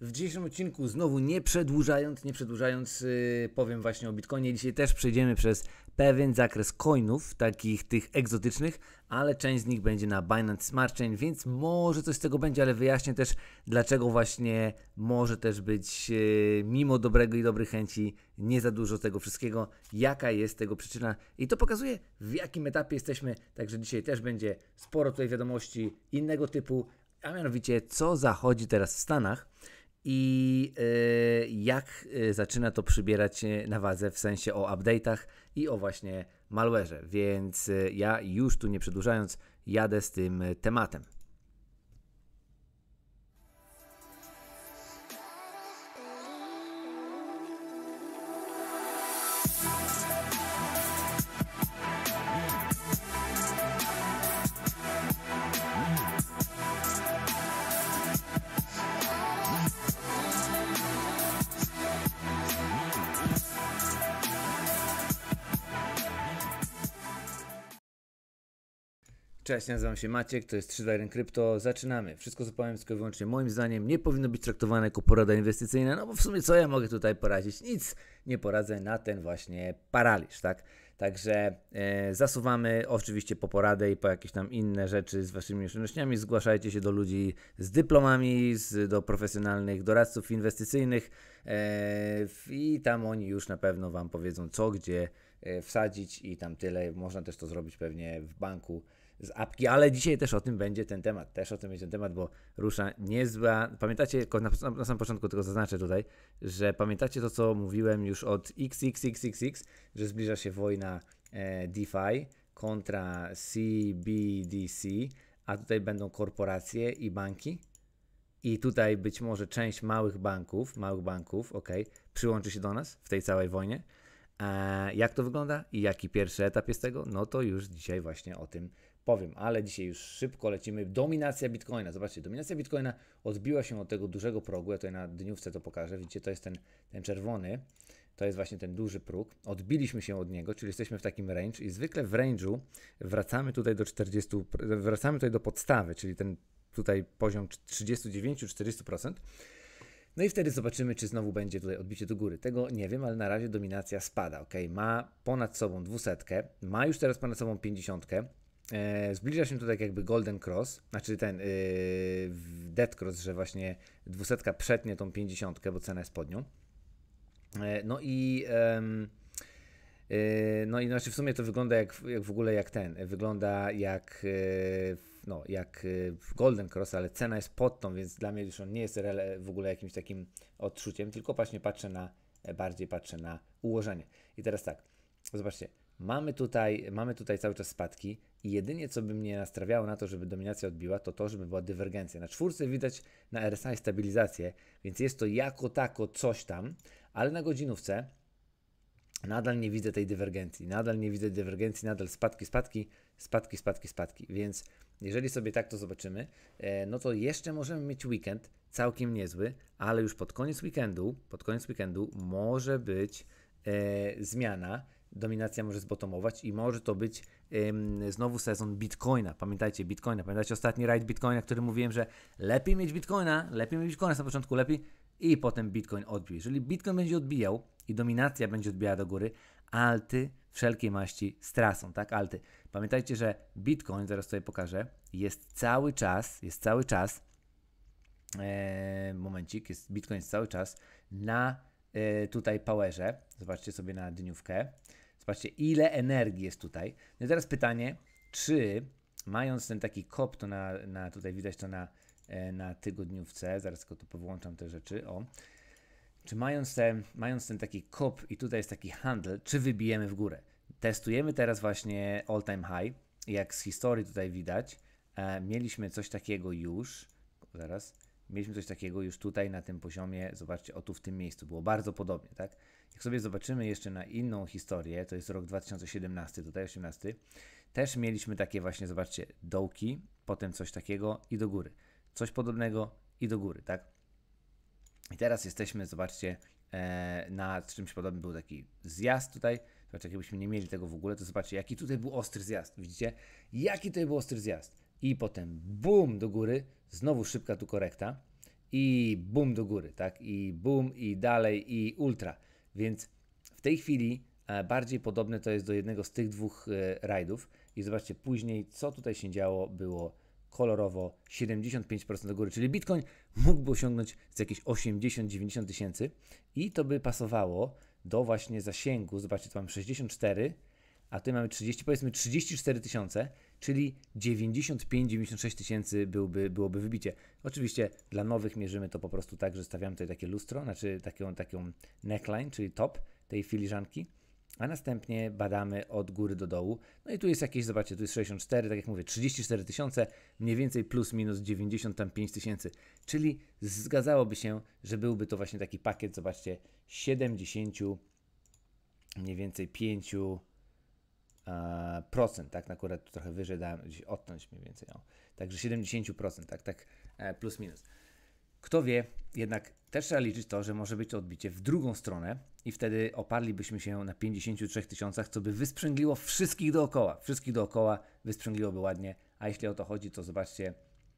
W dzisiejszym odcinku znowu nie przedłużając, nie przedłużając yy, powiem właśnie o Bitcoinie. Dzisiaj też przejdziemy przez pewien zakres coinów, takich tych egzotycznych, ale część z nich będzie na Binance Smart Chain, więc może coś z tego będzie, ale wyjaśnię też dlaczego właśnie może też być yy, mimo dobrego i dobrych chęci nie za dużo tego wszystkiego, jaka jest tego przyczyna i to pokazuje w jakim etapie jesteśmy, także dzisiaj też będzie sporo tutaj wiadomości innego typu, a mianowicie co zachodzi teraz w Stanach i y, jak y, zaczyna to przybierać y, na wadze w sensie o update'ach i o właśnie malwareze. Więc ja już tu nie przedłużając jadę z tym tematem. Cześć, nazywam się Maciek, to jest 321 Krypto. Zaczynamy. Wszystko zupełnie tylko wyłącznie moim zdaniem nie powinno być traktowane jako porada inwestycyjna, no bo w sumie co ja mogę tutaj poradzić? Nic nie poradzę na ten właśnie paraliż, tak? Także e, zasuwamy oczywiście po poradę i po jakieś tam inne rzeczy z waszymi oszczędnościami. Zgłaszajcie się do ludzi z dyplomami, z, do profesjonalnych doradców inwestycyjnych e, i tam oni już na pewno wam powiedzą co, gdzie e, wsadzić i tam tyle. Można też to zrobić pewnie w banku z apki, ale dzisiaj też o tym będzie ten temat, też o tym będzie ten temat, bo rusza niezła. Pamiętacie, na, na samym początku tylko zaznaczę tutaj, że pamiętacie to, co mówiłem już od XXXXX, że zbliża się wojna e, DeFi kontra CBDC, a tutaj będą korporacje i banki. I tutaj być może część małych banków, małych banków, ok, przyłączy się do nas w tej całej wojnie. E, jak to wygląda i jaki pierwszy etap jest tego? No to już dzisiaj właśnie o tym powiem, ale dzisiaj już szybko lecimy. Dominacja Bitcoina. Zobaczcie, dominacja Bitcoina odbiła się od tego dużego progu. Ja tutaj na dniówce to pokażę. Widzicie, to jest ten, ten czerwony. To jest właśnie ten duży próg. Odbiliśmy się od niego, czyli jesteśmy w takim range i zwykle w range'u wracamy tutaj do 40, wracamy tutaj do podstawy, czyli ten tutaj poziom 39-40%. No i wtedy zobaczymy, czy znowu będzie tutaj odbicie do góry. Tego nie wiem, ale na razie dominacja spada. Ok, ma ponad sobą dwusetkę, ma już teraz ponad sobą pięćdziesiątkę e, zbliża się tutaj jakby Golden Cross, znaczy ten e, Dead Cross, że właśnie 200 przetnie tą 50, bo cena jest pod nią. E, no i e, no i znaczy w sumie to wygląda jak, jak w ogóle jak ten, wygląda jak e, no, jak Golden Cross, ale cena jest pod tą, więc dla mnie już on nie jest w ogóle jakimś takim odczuciem, tylko właśnie patrzę na, bardziej patrzę na ułożenie. I teraz tak, zobaczcie, Mamy tutaj, mamy tutaj cały czas spadki i jedynie co by mnie nastrawiało na to, żeby dominacja odbiła, to to, żeby była dywergencja. Na czwórce widać na RSI stabilizację, więc jest to jako tako coś tam, ale na godzinówce nadal nie widzę tej dywergencji, nadal nie widzę dywergencji, nadal spadki, spadki, spadki, spadki, spadki. Więc jeżeli sobie tak to zobaczymy, e, no to jeszcze możemy mieć weekend całkiem niezły, ale już pod koniec weekendu, pod koniec weekendu może być e, zmiana dominacja może zbotomować i może to być ym, znowu sezon Bitcoina. Pamiętajcie, Bitcoina. Pamiętajcie ostatni rajd Bitcoina, który mówiłem, że lepiej mieć Bitcoina, lepiej mieć Bitcoina na początku, lepiej i potem Bitcoin odbije. Jeżeli Bitcoin będzie odbijał i dominacja będzie odbijała do góry, alty wszelkiej maści stracą, tak? Alty. Pamiętajcie, że Bitcoin, zaraz sobie pokażę, jest cały czas, jest cały czas, e, momencik, jest, Bitcoin jest cały czas na e, tutaj powerze, zobaczcie sobie na dniówkę, Zobaczcie, ile energii jest tutaj. No i teraz pytanie, czy mając ten taki kop, to na, na tutaj widać to na, e, na tygodniówce, zaraz tylko tu powłączam te rzeczy, o. Czy mając ten, mając ten taki kop i tutaj jest taki handel, czy wybijemy w górę? Testujemy teraz właśnie all time high, jak z historii tutaj widać. E, mieliśmy coś takiego już, zaraz, mieliśmy coś takiego już tutaj na tym poziomie, zobaczcie, o tu w tym miejscu, było bardzo podobnie, tak? Jak sobie zobaczymy jeszcze na inną historię, to jest rok 2017, tutaj 18, też mieliśmy takie właśnie, zobaczcie, dołki, potem coś takiego i do góry. Coś podobnego i do góry, tak? I teraz jesteśmy, zobaczcie, e, na czymś podobnym był taki zjazd tutaj. Zobaczcie, jakbyśmy nie mieli tego w ogóle, to zobaczcie, jaki tutaj był ostry zjazd. Widzicie? Jaki tutaj był ostry zjazd. I potem bum do góry, znowu szybka tu korekta i bum do góry, tak? I bum i dalej i ultra. Więc w tej chwili e, bardziej podobne to jest do jednego z tych dwóch e, rajdów. I zobaczcie później, co tutaj się działo, było kolorowo 75% do góry, czyli Bitcoin mógłby osiągnąć z jakieś 80-90 tysięcy i to by pasowało do właśnie zasięgu, zobaczcie, tu mamy 64, a tu mamy 30, powiedzmy 34 tysiące, czyli 95-96 tysięcy byłby, byłoby wybicie. Oczywiście dla nowych mierzymy to po prostu tak, że stawiamy tutaj takie lustro, znaczy taką, taką neckline, czyli top tej filiżanki, a następnie badamy od góry do dołu. No i tu jest jakieś, zobaczcie, tu jest 64, tak jak mówię, 34 tysiące, mniej więcej plus minus 95 tysięcy, czyli zgadzałoby się, że byłby to właśnie taki pakiet, zobaczcie, 70, mniej więcej 5 E, procent, tak, no akurat tu trochę wyżej dałem, gdzieś odtąć mniej więcej, o. także 70%, tak, tak, e, plus minus. Kto wie, jednak też trzeba liczyć to, że może być to odbicie w drugą stronę i wtedy oparlibyśmy się na 53 tysiącach, co by wysprzęgliło wszystkich dookoła, wszystkich dookoła wysprzęgliłoby ładnie, a jeśli o to chodzi, to zobaczcie,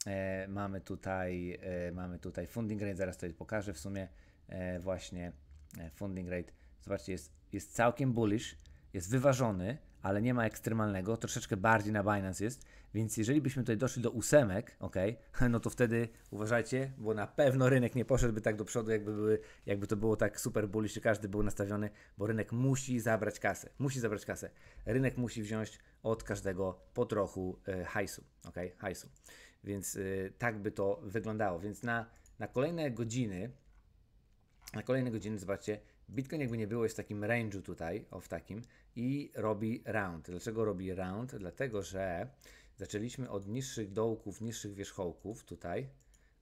e, mamy tutaj, e, mamy tutaj funding rate, zaraz to pokażę w sumie, e, właśnie e, funding rate, zobaczcie, jest, jest całkiem bullish, jest wyważony, ale nie ma ekstremalnego, troszeczkę bardziej na Binance jest, więc jeżeli byśmy tutaj doszli do ósemek, ok, no to wtedy uważajcie, bo na pewno rynek nie poszedłby tak do przodu, jakby, były, jakby to było tak super bullish, czy każdy był nastawiony, bo rynek musi zabrać kasę, musi zabrać kasę. Rynek musi wziąć od każdego po trochu y, hajsu, ok, hajsu. Więc e, tak by to wyglądało, więc na, na kolejne godziny, na kolejne godziny, zobaczcie, Bitcoin jakby nie było jest w takim range'u tutaj, o w takim, i robi round. Dlaczego robi round? Dlatego, że zaczęliśmy od niższych dołków, niższych wierzchołków tutaj,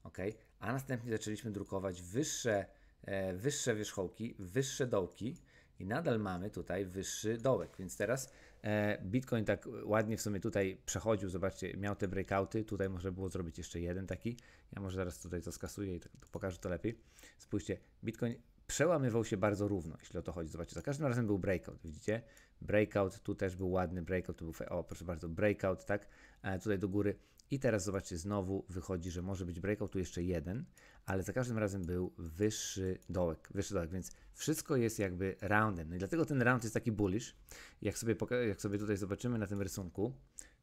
ok, a następnie zaczęliśmy drukować wyższe, e, wyższe wierzchołki, wyższe dołki i nadal mamy tutaj wyższy dołek, więc teraz e, Bitcoin tak ładnie w sumie tutaj przechodził, zobaczcie, miał te breakouty, tutaj może było zrobić jeszcze jeden taki, ja może zaraz tutaj to skasuję i to, to pokażę to lepiej. Spójrzcie, Bitcoin przełamywał się bardzo równo, jeśli o to chodzi. Zobaczcie, za każdym razem był breakout, widzicie? Breakout, tu też był ładny breakout, tu był, o proszę bardzo, breakout, tak? E, tutaj do góry. I teraz zobaczcie, znowu wychodzi, że może być breakout, tu jeszcze jeden, ale za każdym razem był wyższy dołek, wyższy dołek, więc wszystko jest jakby roundem. No i dlatego ten round jest taki bullish. Jak sobie, jak sobie tutaj zobaczymy na tym rysunku,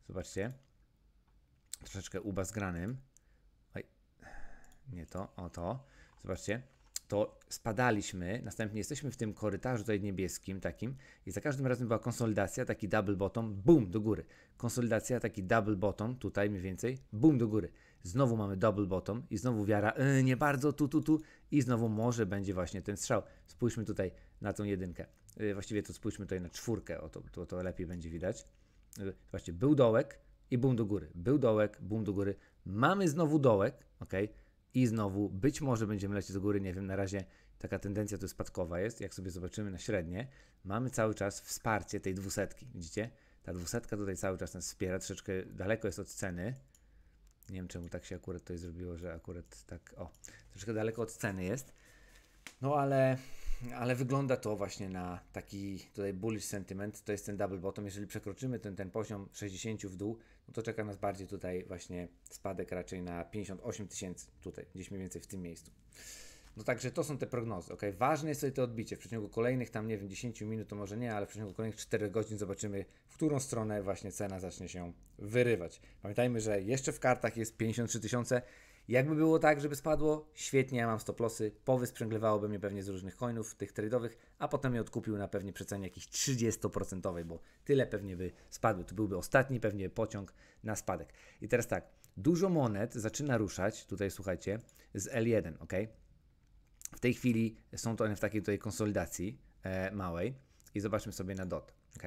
zobaczcie, troszeczkę zgranym. Oj, nie to, o to. Zobaczcie, to spadaliśmy, następnie jesteśmy w tym korytarzu tutaj niebieskim takim i za każdym razem była konsolidacja, taki double bottom, boom do góry. Konsolidacja, taki double bottom, tutaj mniej więcej, boom do góry. Znowu mamy double bottom i znowu wiara, yy, nie bardzo, tu, tu, tu i znowu może będzie właśnie ten strzał. Spójrzmy tutaj na tą jedynkę. Yy, właściwie to spójrzmy tutaj na czwórkę, o to, to, to lepiej będzie widać. Yy, właśnie był dołek i boom do góry, był dołek, boom do góry. Mamy znowu dołek, okej. Okay i znowu być może będziemy lecieć do góry, nie wiem, na razie taka tendencja tu spadkowa jest, jak sobie zobaczymy na średnie, mamy cały czas wsparcie tej dwusetki, widzicie? Ta dwusetka tutaj cały czas nas wspiera, troszeczkę daleko jest od ceny, nie wiem czemu tak się akurat tutaj zrobiło, że akurat tak, o, troszeczkę daleko od ceny jest, no ale, ale wygląda to właśnie na taki tutaj bullish sentiment, to jest ten double bottom, jeżeli przekroczymy ten, ten poziom 60 w dół, no to czeka nas bardziej tutaj właśnie spadek raczej na 58 tysięcy tutaj, gdzieś mniej więcej w tym miejscu. No także to są te prognozy, ok? Ważne jest sobie to odbicie. W przeciągu kolejnych tam, nie wiem, 10 minut to może nie, ale w przeciągu kolejnych 4 godzin zobaczymy, w którą stronę właśnie cena zacznie się wyrywać. Pamiętajmy, że jeszcze w kartach jest 53 tysiące, jakby było tak, żeby spadło, świetnie, ja mam stop losy, powysprzęglewałoby mnie pewnie z różnych coinów, tych tradeowych, a potem je odkupił na pewnie przecenie jakiejś 30%, bo tyle pewnie by spadły. To byłby ostatni pewnie pociąg na spadek. I teraz tak, dużo monet zaczyna ruszać, tutaj słuchajcie, z L1, ok? W tej chwili są to one w takiej tutaj konsolidacji e, małej i zobaczmy sobie na DOT, ok?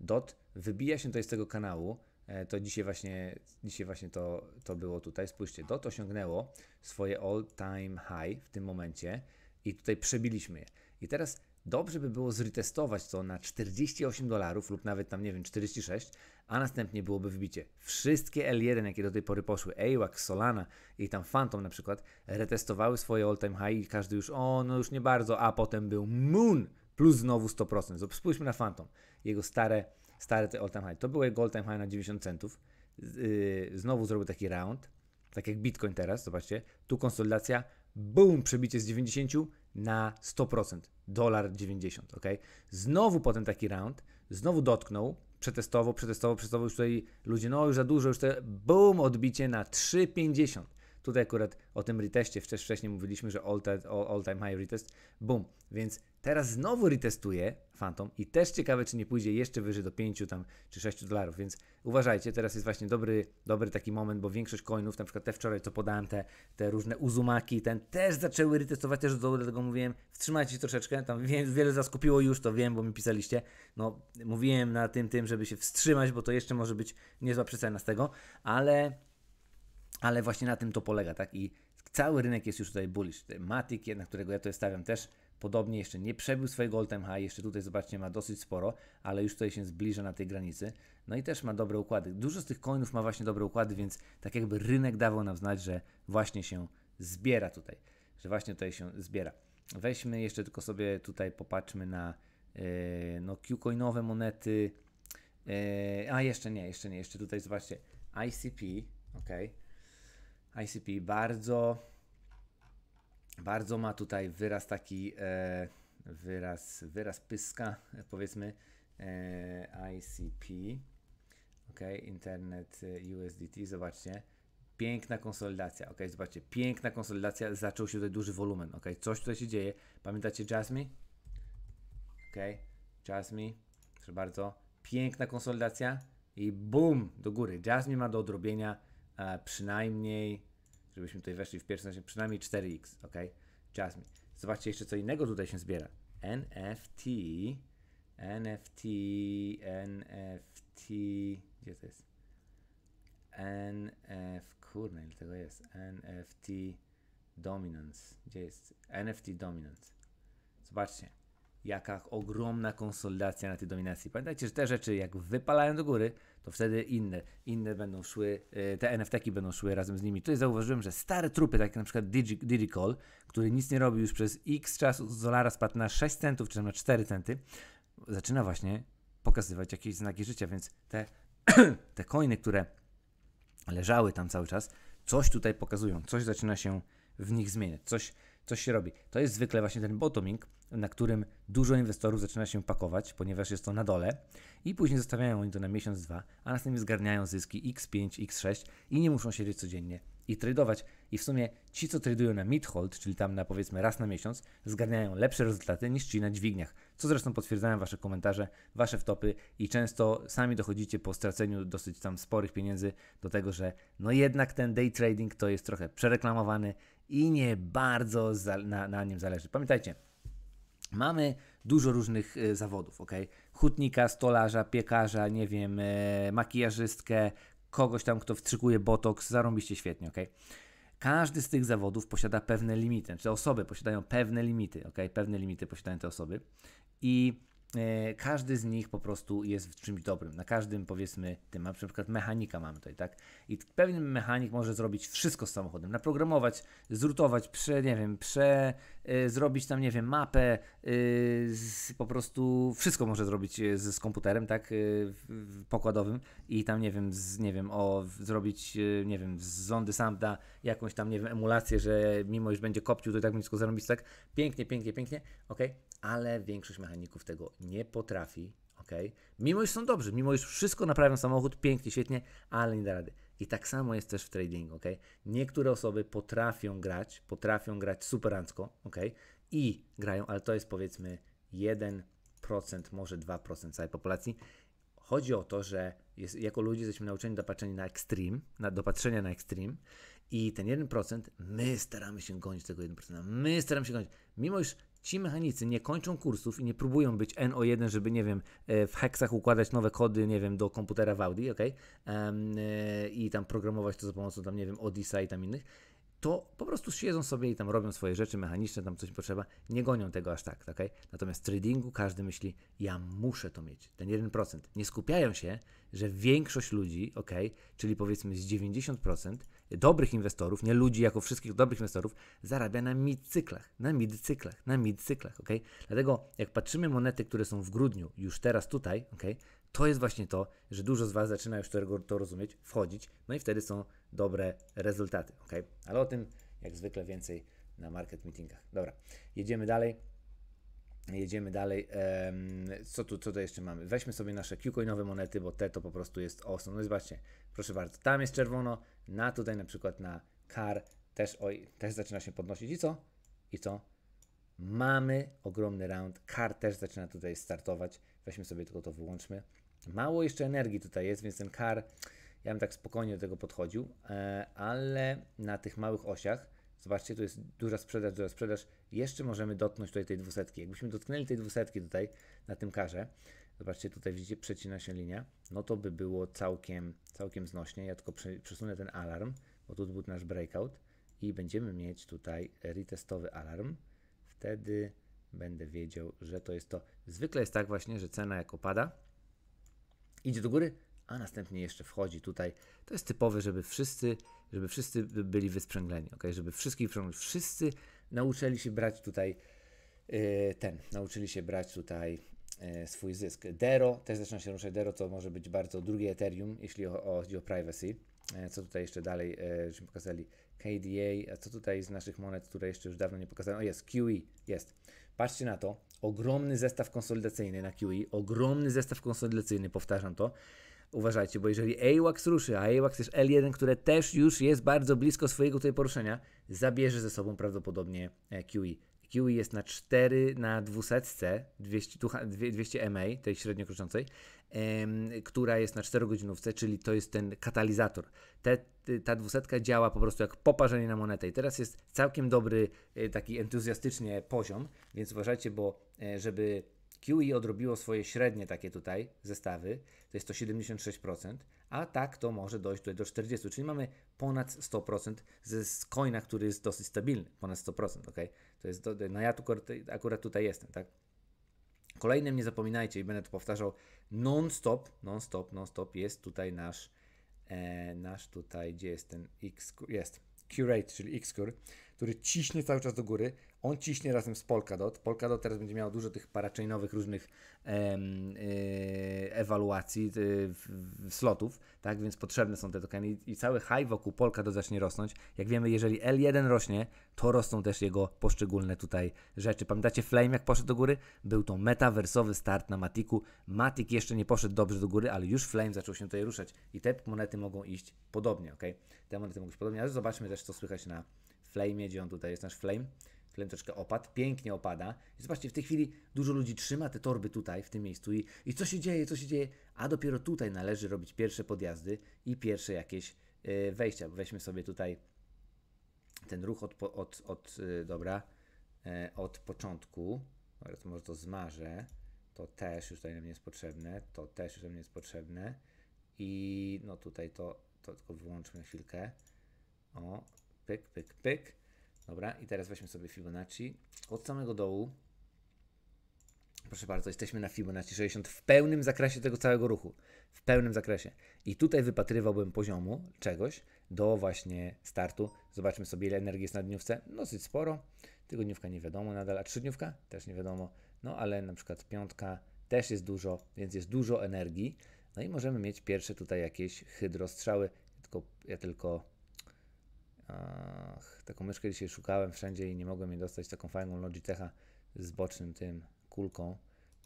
DOT wybija się tutaj z tego kanału, E, to dzisiaj właśnie, dzisiaj właśnie to, to było tutaj. Spójrzcie, DOT osiągnęło swoje all-time high w tym momencie i tutaj przebiliśmy je. I teraz dobrze by było zretestować to na 48 dolarów lub nawet tam, nie wiem, 46, a następnie byłoby wbicie. Wszystkie L1, jakie do tej pory poszły, AWAX, Solana i tam Phantom na przykład, retestowały swoje all-time high i każdy już, o, no już nie bardzo, a potem był Moon plus znowu 100%. Spójrzmy na Phantom. Jego stare stare te all time high. To były gold time high na 90 centów. Y, znowu zrobił taki round, tak jak Bitcoin teraz, zobaczcie. Tu konsolidacja, boom, przebicie z 90 na 100%, dolar 90, ok? Znowu potem taki round, znowu dotknął, przetestował, przetestował, przetestował, już tutaj ludzie, no już za dużo, już te, boom, odbicie na 3,50. Tutaj akurat o tym reteście wcześniej mówiliśmy, że all-time all, high retest, boom. Więc teraz znowu retestuje Phantom i też ciekawe, czy nie pójdzie jeszcze wyżej do 5 tam czy 6 dolarów, więc uważajcie, teraz jest właśnie dobry, dobry taki moment, bo większość coinów, na przykład te wczoraj, co podałem, te, te różne uzumaki, ten też zaczęły retestować, też do dlatego mówiłem, wstrzymajcie się troszeczkę, tam wiele zaskupiło już, to wiem, bo mi pisaliście, no mówiłem na tym, tym, żeby się wstrzymać, bo to jeszcze może być niezła przycena z tego, ale ale właśnie na tym to polega, tak? I cały rynek jest już tutaj bullish. Matic, na którego ja to stawiam też, podobnie jeszcze nie przebił swojego all time high, jeszcze tutaj zobaczcie ma dosyć sporo, ale już tutaj się zbliża na tej granicy, no i też ma dobre układy. Dużo z tych coinów ma właśnie dobre układy, więc tak jakby rynek dawał nam znać, że właśnie się zbiera tutaj, że właśnie tutaj się zbiera. Weźmy jeszcze tylko sobie tutaj popatrzmy na yy, no Qcoinowe monety, yy, a jeszcze nie, jeszcze nie, jeszcze tutaj zobaczcie ICP, okej, okay ICP bardzo, bardzo ma tutaj wyraz taki, e, wyraz, wyraz pyska, powiedzmy, e, ICP, ok, Internet e, USDT, zobaczcie, piękna konsolidacja, ok, zobaczcie, piękna konsolidacja, zaczął się tutaj duży wolumen, ok, coś tutaj się dzieje, pamiętacie Jasmine? Ok, Jasmine, proszę bardzo, piękna konsolidacja i bum, do góry, Jasmine ma do odrobienia, e, przynajmniej, żebyśmy tutaj weszli w pierwszym razie, przynajmniej 4x, ok? Jasmine. Zobaczcie jeszcze co innego tutaj się zbiera. NFT, NFT, NFT, gdzie to jest? NF, kurde, ile tego jest? NFT Dominance. Gdzie jest? NFT Dominance. Zobaczcie, jaka ogromna konsolidacja na tej dominacji. Pamiętajcie, że te rzeczy jak wypalają do góry, to wtedy inne, inne będą szły, e, te NFT-ki będą szły razem z nimi. Tutaj zauważyłem, że stare trupy, takie na przykład Digicall, który nic nie robi już przez x czasu, z dolara spadł na 6 centów, czy na 4 centy, zaczyna właśnie pokazywać jakieś znaki życia, więc te, te coiny, które leżały tam cały czas, coś tutaj pokazują, coś zaczyna się w nich zmieniać, coś coś się robi. To jest zwykle właśnie ten bottoming, na którym dużo inwestorów zaczyna się pakować, ponieważ jest to na dole i później zostawiają oni to na miesiąc, dwa, a następnie zgarniają zyski x5, x6 i nie muszą siedzieć codziennie i tradować. I w sumie ci, co tradują na mid-hold, czyli tam na powiedzmy raz na miesiąc, zgarniają lepsze rezultaty niż ci na dźwigniach. Co zresztą potwierdzają Wasze komentarze, Wasze wtopy i często sami dochodzicie po straceniu dosyć tam sporych pieniędzy do tego, że no jednak ten day trading to jest trochę przereklamowany, i nie bardzo za, na, na nim zależy. Pamiętajcie, mamy dużo różnych y, zawodów, ok? Hutnika, stolarza, piekarza, nie wiem, y, makijażystkę, kogoś tam, kto wstrzykuje botoks, zarąbiście świetnie, ok? Każdy z tych zawodów posiada pewne limity, czy znaczy osoby posiadają pewne limity, ok? Pewne limity posiadają te osoby i E, każdy z nich po prostu jest w czymś dobrym. Na każdym powiedzmy tym, na przykład mechanika mamy tutaj, tak? I pewien mechanik może zrobić wszystko z samochodem, naprogramować, zrutować, prze, nie wiem, prze, e, zrobić tam, nie wiem, mapę, e, z, po prostu wszystko może zrobić z, z komputerem, tak? Y, pokładowym i tam, nie wiem, z, nie wiem, o, zrobić, nie wiem, z zondy Samda jakąś tam, nie wiem, emulację, że mimo iż będzie kopcił, to i tak wszystko zarobić, tak? Pięknie, pięknie, pięknie, ok? ale większość mechaników tego nie potrafi, ok? Mimo iż są dobrzy, mimo iż wszystko naprawią samochód pięknie, świetnie, ale nie da rady. I tak samo jest też w tradingu, ok? Niektóre osoby potrafią grać, potrafią grać superancko, ok? I grają, ale to jest powiedzmy 1%, może 2% całej populacji. Chodzi o to, że jest, jako ludzie jesteśmy nauczeni do patrzenia na extreme, na, do patrzenia na extreme i ten 1%, my staramy się gonić tego 1%, my staramy się gonić. Mimo iż ci mechanicy nie kończą kursów i nie próbują być NO1, żeby, nie wiem, e, w heksach układać nowe kody, nie wiem, do komputera w Audi, ok? Um, e, I tam programować to za pomocą tam, nie wiem, Odisa i tam innych to po prostu siedzą sobie i tam robią swoje rzeczy mechaniczne, tam coś potrzeba, nie gonią tego aż tak, ok? Natomiast tradingu każdy myśli, ja muszę to mieć, ten 1%. Nie skupiają się, że większość ludzi, ok, czyli powiedzmy z 90% dobrych inwestorów, nie ludzi jako wszystkich dobrych inwestorów, zarabia na mid-cyklach, na mid-cyklach, na mid-cyklach, ok? Dlatego jak patrzymy monety, które są w grudniu, już teraz tutaj, ok, to jest właśnie to, że dużo z Was zaczyna już to rozumieć, wchodzić, no i wtedy są dobre rezultaty. ok? Ale o tym jak zwykle więcej na market meetingach. Dobra, jedziemy dalej. Jedziemy dalej. Co tu, co tu jeszcze mamy? Weźmy sobie nasze Qcoinowe monety, bo te to po prostu jest awesome. No i zobaczcie, proszę bardzo, tam jest czerwono, na tutaj na przykład na CAR też, oj, też zaczyna się podnosić. I co? I co? Mamy ogromny round. CAR też zaczyna tutaj startować. Weźmy sobie tylko to wyłączmy. Mało jeszcze energii tutaj jest, więc ten kar, ja bym tak spokojnie do tego podchodził, e, ale na tych małych osiach, zobaczcie, tu jest duża sprzedaż, duża sprzedaż, jeszcze możemy dotknąć tutaj tej dwusetki. Jakbyśmy dotknęli tej dwusetki tutaj na tym karze, zobaczcie, tutaj widzicie, przecina się linia, no to by było całkiem, całkiem znośnie. Ja tylko przesunę ten alarm, bo tu był nasz breakout i będziemy mieć tutaj retestowy alarm. Wtedy będę wiedział, że to jest to. Zwykle jest tak właśnie, że cena jak opada, idzie do góry, a następnie jeszcze wchodzi tutaj. To jest typowe, żeby wszyscy, żeby wszyscy byli wysprzęgleni, ok? Żeby wszystkich wciągnąć. Wszyscy nauczyli się brać tutaj yy, ten, nauczyli się brać tutaj yy, swój zysk. Dero też zaczyna się ruszać. Dero to może być bardzo drugie Ethereum, jeśli chodzi o, privacy. E, co tutaj jeszcze dalej, żeśmy pokazali? KDA, a co tutaj z naszych monet, które jeszcze już dawno nie pokazałem? O jest, QE, jest. Patrzcie na to, ogromny zestaw konsolidacyjny na QE, ogromny zestaw konsolidacyjny, powtarzam to. Uważajcie, bo jeżeli AWAX ruszy, a AWAX jest L1, które też już jest bardzo blisko swojego tutaj poruszenia, zabierze ze sobą prawdopodobnie QE. Kiwi jest na 4 na 200, 200, 200 MA, tej średnio kroczącej, która jest na 4 godzinówce, czyli to jest ten katalizator. Te, ta 200 działa po prostu jak poparzenie na monetę i teraz jest całkiem dobry e, taki entuzjastycznie poziom, więc uważajcie, bo e, żeby QE odrobiło swoje średnie takie tutaj zestawy, to jest to 76%, a tak to może dojść tutaj do 40%, czyli mamy ponad 100% ze coina, który jest dosyć stabilny, ponad 100%, ok? To jest, na no ja tu akurat tutaj jestem, tak? Kolejnym, nie zapominajcie i będę to powtarzał non-stop, non-stop, non-stop jest tutaj nasz, e, nasz tutaj, gdzie jest ten X, jest, Curate, czyli Xcure, który ciśnie cały czas do góry, on ciśnie razem z Polkadot. Polkadot teraz będzie miał dużo tych parachainowych różnych em, e, ewaluacji e, slotów, tak? Więc potrzebne są te tokeny i, i cały high wokół Polkadot zacznie rosnąć. Jak wiemy, jeżeli L1 rośnie, to rosną też jego poszczególne tutaj rzeczy. Pamiętacie Flame jak poszedł do góry? Był to metawersowy start na Matiku. Matik jeszcze nie poszedł dobrze do góry, ale już Flame zaczął się tutaj ruszać i te monety mogą iść podobnie, ok? Te monety mogą iść podobnie, ale zobaczmy też co słychać na Flame, gdzie on tutaj jest, nasz Flame tlen troszkę opadł, pięknie opada. I zobaczcie, w tej chwili dużo ludzi trzyma te torby tutaj, w tym miejscu i, i co się dzieje, co się dzieje, a dopiero tutaj należy robić pierwsze podjazdy i pierwsze jakieś yy, wejścia. Weźmy sobie tutaj ten ruch od, od, od yy, dobra, yy, od początku. Dobra, to może to zmarzę. To też już tutaj nam jest potrzebne, to też już nam nie jest potrzebne. I no tutaj to, to tylko wyłączmy na chwilkę. O, pyk, pyk, pyk Dobra, i teraz weźmy sobie Fibonacci. Od samego dołu. Proszę bardzo, jesteśmy na Fibonacci 60 w pełnym zakresie tego całego ruchu. W pełnym zakresie. I tutaj wypatrywałbym poziomu czegoś do właśnie startu. Zobaczmy sobie, ile energii jest na dniówce. Dosyć sporo. Tygodniówka nie wiadomo nadal, a trzydniówka też nie wiadomo. No ale na przykład piątka też jest dużo, więc jest dużo energii. No i możemy mieć pierwsze tutaj jakieś hydrostrzały. tylko, ja tylko Ach, taką myszkę dzisiaj szukałem wszędzie i nie mogłem jej dostać, taką fajną Logitecha z bocznym tym kulką.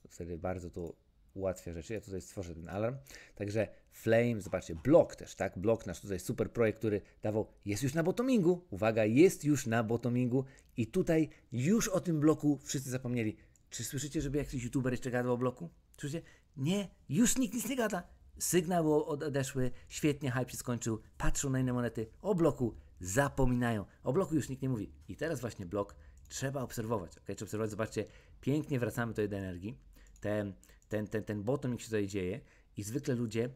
Wtedy bardzo to ułatwia rzeczy. Ja tutaj stworzę ten alarm. Także Flame, zobaczcie, blok też, tak? Blok nasz tutaj super projekt, który dawał, jest już na bottomingu. Uwaga, jest już na bottomingu i tutaj już o tym bloku wszyscy zapomnieli. Czy słyszycie, żeby jakiś youtuber jeszcze gadał o bloku? Słyszycie? Nie, już nikt nic nie gada. Sygnały odeszły, świetnie, hype się skończył, patrzą na inne monety, o bloku zapominają. O bloku już nikt nie mówi. I teraz właśnie blok trzeba obserwować. Ok, trzeba obserwować, zobaczcie, pięknie wracamy tutaj do energii. Ten, ten, ten, ten jak się tutaj dzieje i zwykle ludzie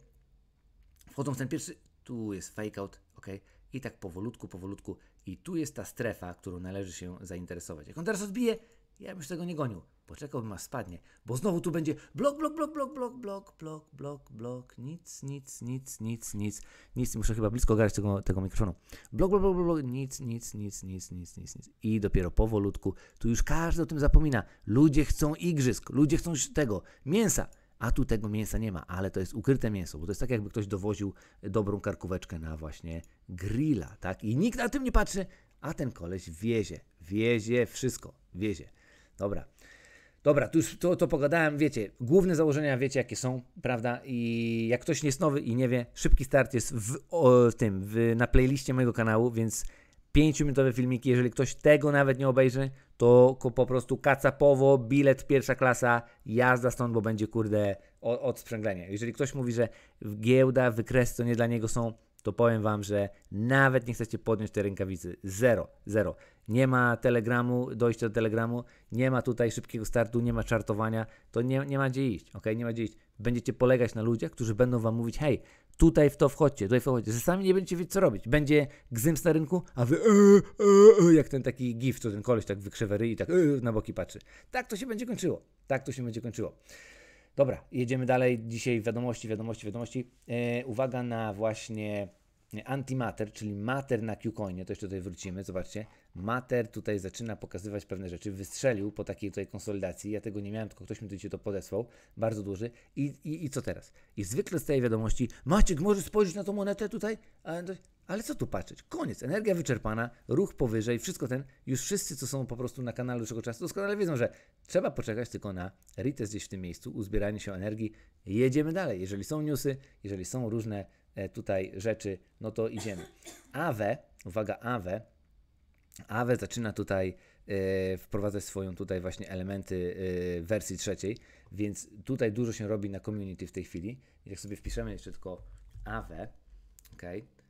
wchodzą w ten pierwszy, tu jest fake out, ok, i tak powolutku, powolutku. I tu jest ta strefa, którą należy się zainteresować. Jak on teraz odbije, ja bym już tego nie gonił. Poczekałbym, aż spadnie, bo znowu tu będzie blok, blok, blok, blok, blok, blok, blok, blok, blok, nic, nic, nic, nic, nic, nic. Muszę chyba blisko ogarać tego, tego mikrofonu. Blok, blok, blok, blok, nic, nic, nic, nic, nic, nic, nic. I dopiero powolutku, tu już każdy o tym zapomina. Ludzie chcą igrzysk, ludzie chcą tego, mięsa. A tu tego mięsa nie ma, ale to jest ukryte mięso, bo to jest tak, jakby ktoś dowoził dobrą karkóweczkę na właśnie grilla, tak? I nikt na tym nie patrzy, a ten koleś wiezie, wiezie wszystko, wiezie. Dobra, Dobra, tu już to, to pogadałem, wiecie, główne założenia wiecie jakie są, prawda? I jak ktoś nie jest nowy i nie wie, szybki start jest w, o, w tym, w, na playliście mojego kanału, więc 5-minutowe filmiki, jeżeli ktoś tego nawet nie obejrzy, to po prostu kacapowo, bilet pierwsza klasa, jazda stąd, bo będzie kurde odsprzęglenie. Jeżeli ktoś mówi, że giełda, wykresy to nie dla niego są, to powiem Wam, że nawet nie chcecie podnieść tej rękawicy. Zero, zero. Nie ma telegramu, dojścia do telegramu, nie ma tutaj szybkiego startu, nie ma czartowania, to nie, nie ma gdzie iść, ok? Nie ma gdzie iść. Będziecie polegać na ludziach, którzy będą Wam mówić, hej, tutaj w to wchodźcie, tutaj w to wchodźcie, że sami nie będziecie wiedzieć, co robić. Będzie gzyms na rynku, a Wy e, e, e, jak ten taki gif, co ten koleś tak wykrzewery i tak e, na boki patrzy. Tak to się będzie kończyło, tak to się będzie kończyło. Dobra, jedziemy dalej. Dzisiaj wiadomości, wiadomości, wiadomości. Yy, uwaga na właśnie e, antimater, czyli mater na Qcoinie, to jeszcze tutaj wrócimy, zobaczcie. Mater tutaj zaczyna pokazywać pewne rzeczy, wystrzelił po takiej tutaj konsolidacji, ja tego nie miałem, tylko ktoś mi tutaj się to podesłał, bardzo duży. I, i, i co teraz? I zwykle z tej wiadomości, Maciek, możesz spojrzeć na tą monetę tutaj? Ale co tu patrzeć? Koniec. Energia wyczerpana, ruch powyżej, wszystko ten. Już wszyscy, co są po prostu na kanale dłuższego czasu, doskonale wiedzą, że trzeba poczekać tylko na retest gdzieś w tym miejscu, uzbieranie się energii. Jedziemy dalej. Jeżeli są newsy, jeżeli są różne e, tutaj rzeczy, no to idziemy. Awe, uwaga, Awe. Awe zaczyna tutaj e, wprowadzać swoją tutaj właśnie elementy e, wersji trzeciej, więc tutaj dużo się robi na community w tej chwili. Jak sobie wpiszemy jeszcze tylko Awe, okej. Okay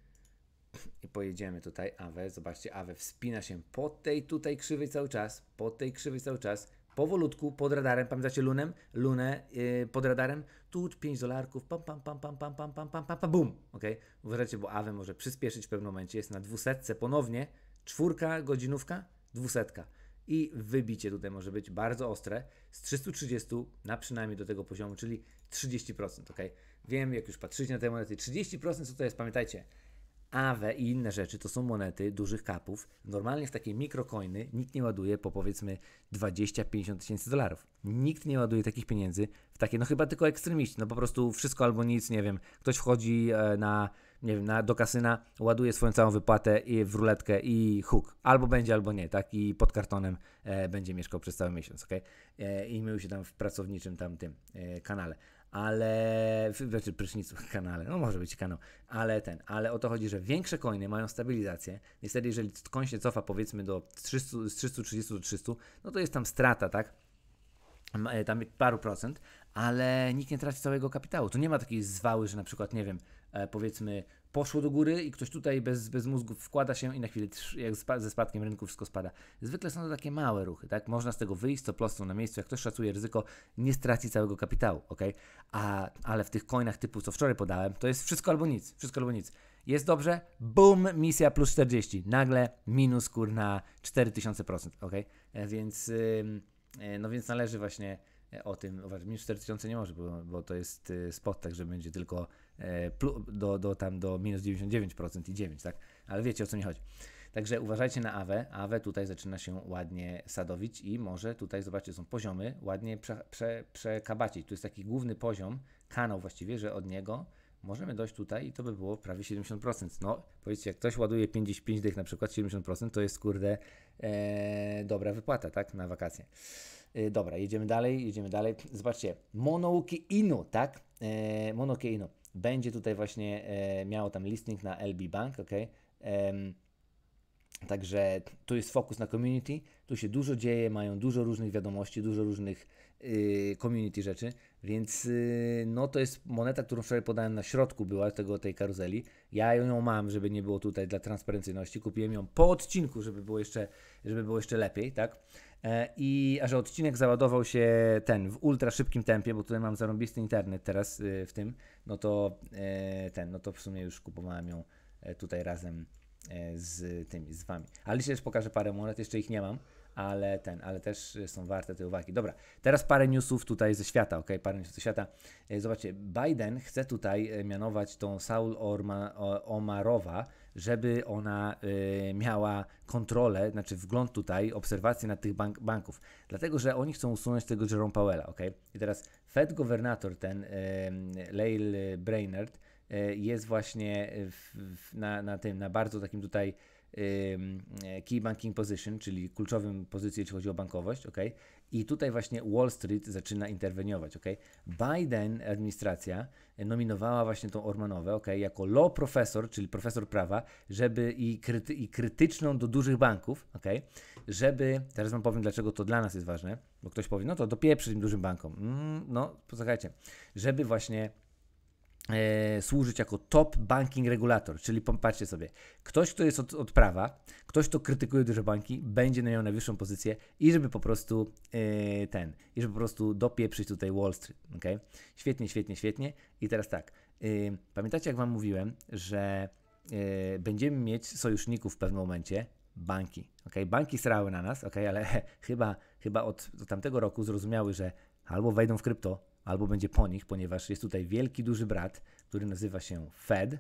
i pojedziemy tutaj Awe. Zobaczcie, Awe wspina się po tej tutaj krzywej cały czas, po tej krzywej cały czas, powolutku, pod radarem, pamiętacie Lunem? Lunę yy, pod radarem, tu 5 dolarków, pam, pam, pam, pam, pam, pam, pam, pam, pam, pam, bum, ok? Uważajcie, bo Awe może przyspieszyć w pewnym momencie, jest na dwusetce ponownie, czwórka, godzinówka, dwusetka. I wybicie tutaj może być bardzo ostre, z 330 na przynajmniej do tego poziomu, czyli 30%, ok? Wiem, jak już patrzycie na te monety, 30% co to jest, pamiętajcie, Awe i inne rzeczy to są monety dużych kapów. Normalnie w takie mikrokoiny nikt nie ładuje po powiedzmy 20-50 tysięcy dolarów. Nikt nie ładuje takich pieniędzy w takie, no chyba tylko ekstremiści, no po prostu wszystko albo nic, nie wiem. Ktoś wchodzi e, na, nie wiem, na, do kasyna, ładuje swoją całą wypłatę i w ruletkę i huk. Albo będzie, albo nie, tak? I pod kartonem e, będzie mieszkał przez cały miesiąc, ok? E, I mył się tam w pracowniczym tam tym e, kanale ale znaczy w kanale, no może być kanał, ale ten, ale o to chodzi, że większe coiny mają stabilizację. Niestety, jeżeli coin się cofa powiedzmy do 300, z 330 do 300, no to jest tam strata, tak? E, tam paru procent, ale nikt nie traci całego kapitału. Tu nie ma takiej zwały, że na przykład, nie wiem, e, powiedzmy poszło do góry i ktoś tutaj bez, bez mózgu wkłada się i na chwilę jak ze spadkiem rynku wszystko spada. Zwykle są to takie małe ruchy, tak? Można z tego wyjść, to plostą na miejscu. Jak ktoś szacuje ryzyko, nie straci całego kapitału, ok? A, ale w tych coinach typu, co wczoraj podałem, to jest wszystko albo nic, wszystko albo nic. Jest dobrze, boom, misja plus 40. Nagle minus kur na 4000%, ok? Więc, yy, no więc należy właśnie o tym, uważam, minus 4000 nie może, bo, bo to jest y, spot, także będzie tylko e, do, do tam do minus 99% i 9, tak? Ale wiecie o co mi chodzi. Także uważajcie na Awę. Awę tutaj zaczyna się ładnie sadowić i może tutaj, zobaczcie, są poziomy, ładnie prze, prze, przekabacić. Tu jest taki główny poziom, kanał właściwie, że od niego możemy dojść tutaj i to by było prawie 70%. No, powiedzcie, jak ktoś ładuje 55 dych na przykład, 70% to jest, kurde, e, dobra wypłata, tak, na wakacje. Y, dobra, jedziemy dalej, jedziemy dalej. Zobaczcie, Monouki Inu, tak? E, Monouki Inu. Będzie tutaj właśnie e, miało tam listing na LB Bank, ok? E, także tu jest fokus na community, tu się dużo dzieje, mają dużo różnych wiadomości, dużo różnych y, community rzeczy, więc y, no to jest moneta, którą wczoraj podałem na środku była tego, tej karuzeli. Ja ją mam, żeby nie było tutaj dla transparencyjności, kupiłem ją po odcinku, żeby było jeszcze, żeby było jeszcze lepiej, tak? E, i a że odcinek załadował się ten w ultra szybkim tempie, bo tutaj mam zarąbisty internet teraz e, w tym, no to e, ten, no to w sumie już kupowałem ją tutaj razem z tymi, z wami. Ale też pokażę parę monet, jeszcze ich nie mam, ale ten, ale też są warte tej uwagi. Dobra, teraz parę newsów tutaj ze świata, ok? Parę newsów ze świata. Zobaczcie, Biden chce tutaj mianować tą Saul Orma, Omarowa, żeby ona y, miała kontrolę, znaczy wgląd tutaj, obserwację na tych bank, banków. Dlatego, że oni chcą usunąć tego Jerome Powella, ok? I teraz Fed gubernator ten, y, Leil Brainerd, E, jest właśnie e, w, w, na, na tym, na bardzo takim tutaj e, key banking position, czyli kluczowym pozycji, jeśli chodzi o bankowość, ok? I tutaj właśnie Wall Street zaczyna interweniować, ok? Biden administracja nominowała właśnie tą Ormanowę, ok? Jako law professor, czyli profesor prawa, żeby i, kryty, i krytyczną do dużych banków, ok? Żeby, teraz wam powiem, dlaczego to dla nas jest ważne, bo ktoś powie, no to dopieprzy tym dużym bankom. Mm, no, posłuchajcie, żeby właśnie e, służyć jako top banking regulator, czyli popatrzcie sobie, ktoś, kto jest od, od prawa, ktoś, kto krytykuje duże banki, będzie na nią najwyższą pozycję i żeby po prostu e, ten, i żeby po prostu dopieprzyć tutaj Wall Street, ok? Świetnie, świetnie, świetnie. I teraz tak, e, pamiętacie jak Wam mówiłem, że e, będziemy mieć sojuszników w pewnym momencie, banki, ok? Banki srały na nas, ok? Ale chyba, chyba od, od tamtego roku zrozumiały, że albo wejdą w krypto, albo będzie po nich, ponieważ jest tutaj wielki, duży brat, który nazywa się Fed,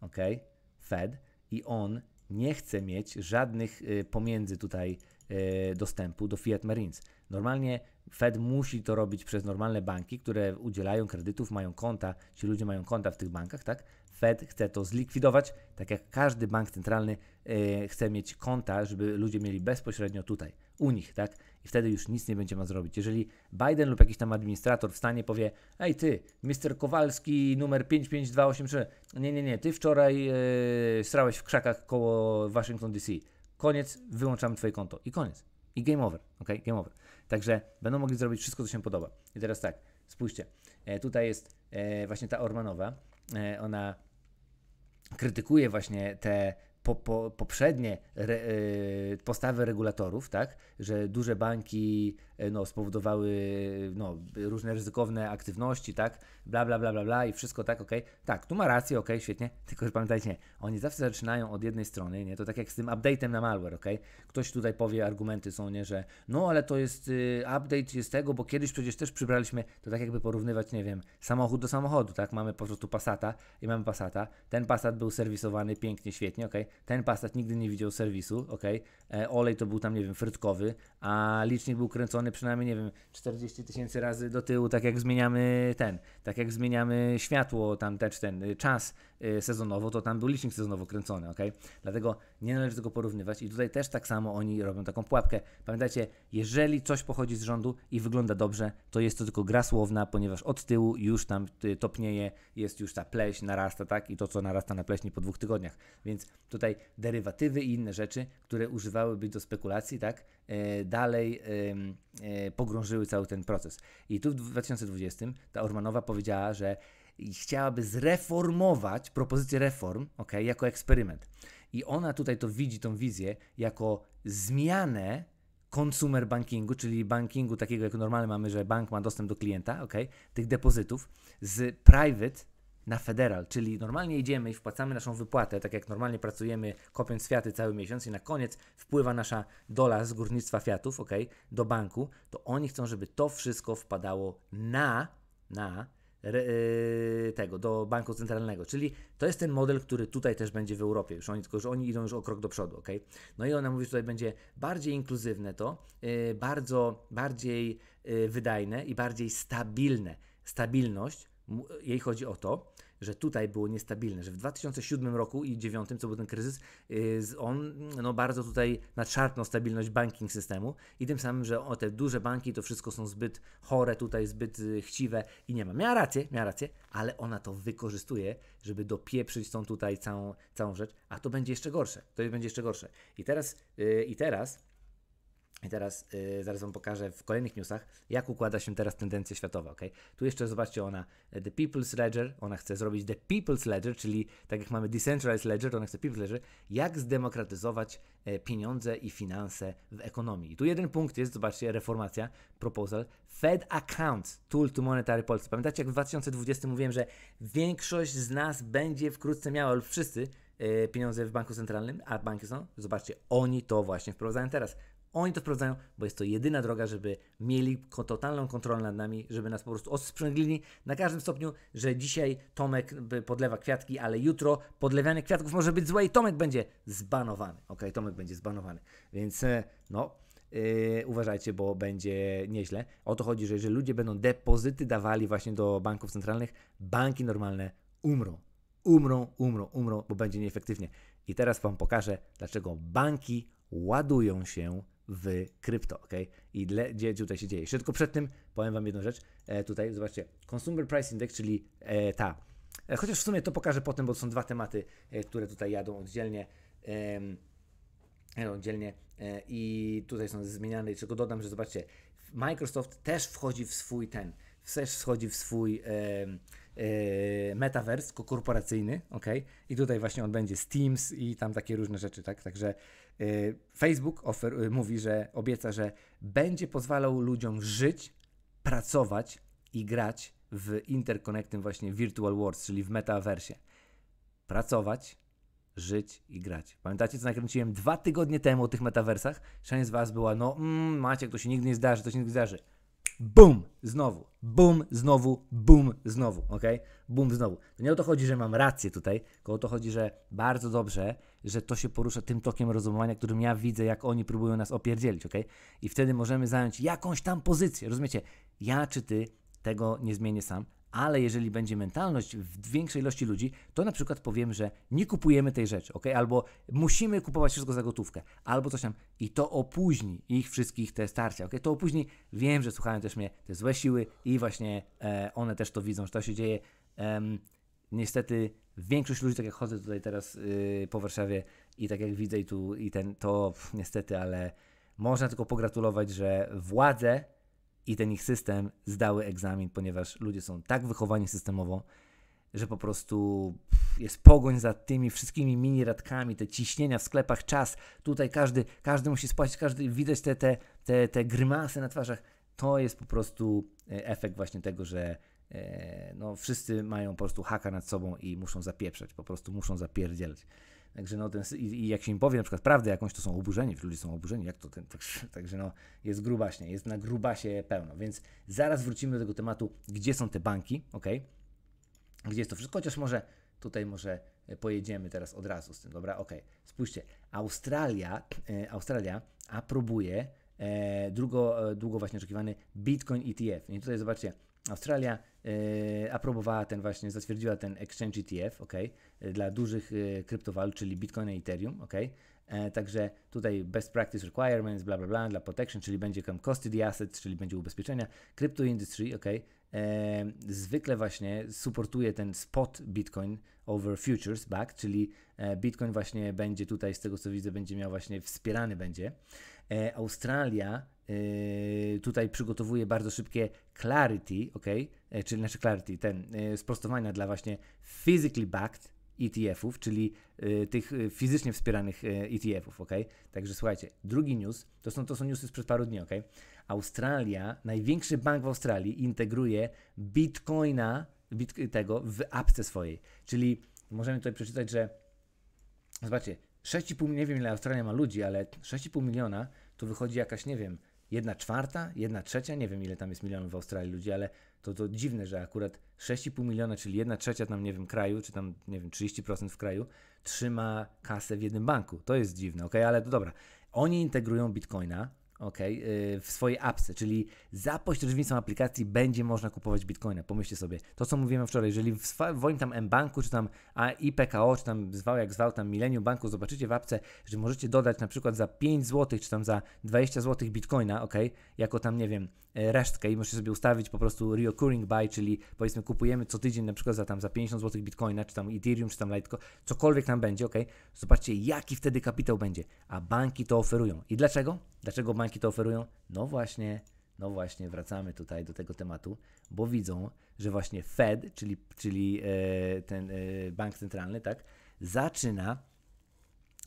ok? Fed i on nie chce mieć żadnych y, pomiędzy tutaj y, dostępu do Fiat Marines. Normalnie Fed musi to robić przez normalne banki, które udzielają kredytów, mają konta, ci ludzie mają konta w tych bankach, tak? Fed chce to zlikwidować, tak jak każdy bank centralny y, chce mieć konta, żeby ludzie mieli bezpośrednio tutaj, u nich, tak? i wtedy już nic nie będzie ma zrobić. Jeżeli Biden lub jakiś tam administrator w stanie powie, ej ty, Mister Kowalski numer 55283, nie, nie, nie, ty wczoraj yy, w krzakach koło Washington DC, koniec, wyłączamy twoje konto i koniec. I game over, ok? Game over. Także będą mogli zrobić wszystko, co się podoba. I teraz tak, spójrzcie, e, tutaj jest e, właśnie ta Ormanowa, e, ona krytykuje właśnie te po, po, poprzednie re, e, postawy regulatorów, tak, że duże banki e, no, spowodowały no, różne ryzykowne aktywności, tak, bla, bla, bla, bla, bla i wszystko tak, okej, okay. tak, tu ma rację, okej, okay, świetnie, tylko że pamiętajcie, nie, oni zawsze zaczynają od jednej strony, nie, to tak jak z tym update'em na malware, okej, okay. ktoś tutaj powie, argumenty są, nie, że no, ale to jest y, update jest tego, bo kiedyś przecież też przybraliśmy, to tak jakby porównywać, nie wiem, samochód do samochodu, tak, mamy po prostu Passata i mamy Passata, ten Passat był serwisowany pięknie, świetnie, okej, ten Passat nigdy nie widział serwisu, ok, e, olej to był tam, nie wiem, frytkowy, a licznik był kręcony przynajmniej, nie wiem, 40 tysięcy razy do tyłu, tak jak zmieniamy ten, tak jak zmieniamy światło, tam też ten y, czas Y, sezonowo, to tam był licznik sezonowo kręcony, ok? Dlatego nie należy tego porównywać i tutaj też tak samo oni robią taką pułapkę. Pamiętajcie, jeżeli coś pochodzi z rządu i wygląda dobrze, to jest to tylko gra słowna, ponieważ od tyłu już tam y, topnieje, jest już ta pleś narasta, tak? I to, co narasta na pleśni po dwóch tygodniach. Więc tutaj derywatywy i inne rzeczy, które używałyby do spekulacji, tak? E, dalej e, e, pogrążyły cały ten proces. I tu w 2020 ta Ormanowa powiedziała, że i chciałaby zreformować propozycję reform, ok, jako eksperyment. I ona tutaj to widzi, tą wizję, jako zmianę consumer bankingu, czyli bankingu takiego, jak normalnie mamy, że bank ma dostęp do klienta, ok, tych depozytów, z private na federal, czyli normalnie idziemy i wpłacamy naszą wypłatę, tak jak normalnie pracujemy, kopiąc fiaty cały miesiąc i na koniec wpływa nasza dola z górnictwa fiatów, ok, do banku, to oni chcą, żeby to wszystko wpadało na, na Y, tego, do banku centralnego. Czyli to jest ten model, który tutaj też będzie w Europie. Już oni, tylko że oni idą już o krok do przodu, ok? No i ona mówi, że tutaj będzie bardziej inkluzywne to, y, bardzo, bardziej y, wydajne i bardziej stabilne. Stabilność jej chodzi o to, że tutaj było niestabilne, że w 2007 roku i 2009, co był ten kryzys, y, on no, bardzo tutaj nadszarpnął stabilność banking systemu i tym samym, że o, te duże banki to wszystko są zbyt chore tutaj, zbyt y, chciwe i nie ma. Miała rację, miała rację, ale ona to wykorzystuje, żeby dopieprzyć tą tutaj całą, całą rzecz, a to będzie jeszcze gorsze, to będzie jeszcze gorsze. I teraz, yy, i teraz i teraz y, zaraz Wam pokażę w kolejnych newsach, jak układa się teraz tendencja światowa. Okay? Tu jeszcze zobaczcie ona y, The People's Ledger, ona chce zrobić The People's Ledger, czyli tak jak mamy Decentralized Ledger, ona chce People's Ledger, jak zdemokratyzować e, pieniądze i finanse w ekonomii. I tu jeden punkt jest, zobaczcie, reformacja, proposal, Fed Account, tool to monetary policy. Pamiętacie jak w 2020 mówiłem, że większość z nas będzie wkrótce miała, lub wszyscy, pieniądze w banku centralnym, a banki są, zobaczcie, oni to właśnie wprowadzają teraz. Oni to sprawdzają, bo jest to jedyna droga, żeby mieli totalną kontrolę nad nami, żeby nas po prostu odsprzęglili na każdym stopniu, że dzisiaj Tomek podlewa kwiatki, ale jutro podlewianie kwiatków może być złe i Tomek będzie zbanowany. Ok, Tomek będzie zbanowany. Więc e, no, Yy, uważajcie, bo będzie nieźle. O to chodzi, że jeżeli ludzie będą depozyty dawali właśnie do banków centralnych, banki normalne umrą. Umrą, umrą, umrą, bo będzie nieefektywnie. I teraz Wam pokażę, dlaczego banki ładują się w krypto, ok? I gdzie tutaj się dzieje. Szybko tylko przed tym powiem Wam jedną rzecz. E, tutaj zobaczcie, Consumer Price Index, czyli e, ta. E, chociaż w sumie to pokażę potem, bo to są dwa tematy, e, które tutaj jadą oddzielnie. oddzielnie e, i tutaj są zmieniane. I tylko dodam, że zobaczcie, Microsoft też wchodzi w swój ten, też wchodzi w swój e, metaverse, korporacyjny, ok? I tutaj właśnie on będzie z Teams i tam takie różne rzeczy, tak? Także E, Facebook ofer- e, mówi, że obieca, że będzie pozwalał ludziom żyć, pracować i grać w interconnectnym właśnie Virtual Worlds, czyli w metaversie. Pracować, żyć i grać. Pamiętacie, co nakręciłem dwa tygodnie temu o tych metaversach? Część z Was była, no, mm, macie, to się nigdy nie zdarzy, to się nigdy nie zdarzy bum, znowu, bum, znowu, bum, znowu, ok? Bum, znowu. To nie o to chodzi, że mam rację tutaj, tylko o to chodzi, że bardzo dobrze, że to się porusza tym tokiem rozumowania, którym ja widzę, jak oni próbują nas opierdzielić, ok? I wtedy możemy zająć jakąś tam pozycję, rozumiecie? Ja czy ty tego nie zmienię sam, ale jeżeli będzie mentalność w większej ilości ludzi, to na przykład powiem, że nie kupujemy tej rzeczy, ok? Albo musimy kupować wszystko za gotówkę, albo coś tam. I to opóźni ich wszystkich te starcia, ok? To opóźni, wiem, że słuchają też mnie te złe siły i właśnie e, one też to widzą, że to się dzieje. niestety większość ludzi, tak jak chodzę tutaj teraz y, po Warszawie i tak jak widzę i tu i ten, to pff, niestety, ale można tylko pogratulować, że władze i ten ich system zdały egzamin, ponieważ ludzie są tak wychowani systemowo, że po prostu jest pogoń za tymi wszystkimi mini radkami, te ciśnienia w sklepach, czas, tutaj każdy, każdy musi spłacić, każdy, widać te, te, te, te grymasy na twarzach. To jest po prostu e, efekt właśnie tego, że e, no, wszyscy mają po prostu haka nad sobą i muszą zapieprzać, po prostu muszą zapierdzielać. Także no, ten, i, i, jak się im powie na przykład prawdę jakąś, to są oburzeni, ludzie są oburzeni, jak to ten, także także no, jest grubaśnie, jest na grubasie pełno, więc zaraz wrócimy do tego tematu, gdzie są te banki, ok? Gdzie jest to wszystko, chociaż może tutaj może e, pojedziemy teraz od razu z tym, dobra, ok. Spójrzcie, Australia, e, Australia aprobuje e, długo, e, długo właśnie oczekiwany Bitcoin ETF. I tutaj zobaczcie, Australia e, aprobowała ten właśnie, zatwierdziła ten Exchange ETF, ok, e, dla dużych y, kryptowalut, czyli Bitcoin i Ethereum, ok. E, także tutaj best practice requirements, bla bla bla, dla protection, czyli będzie tam custody assets, czyli będzie ubezpieczenia. Crypto industry, ok, e, zwykle właśnie supportuje ten spot Bitcoin over futures back, czyli e, Bitcoin właśnie będzie tutaj, z tego co widzę, będzie miał właśnie, wspierany będzie. Australia Yy, tutaj przygotowuje bardzo szybkie clarity, ok? E, czyli nasze znaczy clarity, ten e, sprostowania dla właśnie physically backed ETF-ów, czyli e, tych fizycznie wspieranych ETF-ów, ok? Także słuchajcie, drugi news, to są, to są newsy sprzed paru dni, ok? Australia, największy bank w Australii integruje bitcoina, bit, tego w apce swojej, czyli możemy tutaj przeczytać, że zobaczcie, 6,5, nie wiem ile Australia ma ludzi, ale 6,5 miliona to wychodzi jakaś, nie wiem, jedna czwarta, jedna trzecia, nie wiem ile tam jest milionów w Australii ludzi, ale to, to dziwne, że akurat 6,5 miliona, czyli jedna trzecia tam, nie wiem, kraju, czy tam, nie wiem, 30% w kraju, trzyma kasę w jednym banku. To jest dziwne, ok, ale to dobra. Oni integrują bitcoina, okay, w swojej apce, czyli za pośrednictwem aplikacji będzie można kupować bitcoina. Pomyślcie sobie, to co mówiłem wczoraj, jeżeli w swoim tam mBanku, czy tam IPKO, czy tam zwał jak zwał, tam Millennium Banku, zobaczycie w apce, że możecie dodać na przykład za 5 zł, czy tam za 20 zł bitcoina, ok, jako tam, nie wiem, e, resztkę i możecie sobie ustawić po prostu reoccurring buy, czyli powiedzmy kupujemy co tydzień na przykład za tam za 50 zł bitcoina, czy tam Ethereum, czy tam Litecoin, cokolwiek tam będzie, ok, zobaczcie jaki wtedy kapitał będzie, a banki to oferują. I dlaczego? Dlaczego banki to oferują? No właśnie, no właśnie, wracamy tutaj do tego tematu, bo widzą, że właśnie Fed, czyli, czyli e, ten e, bank centralny, tak, zaczyna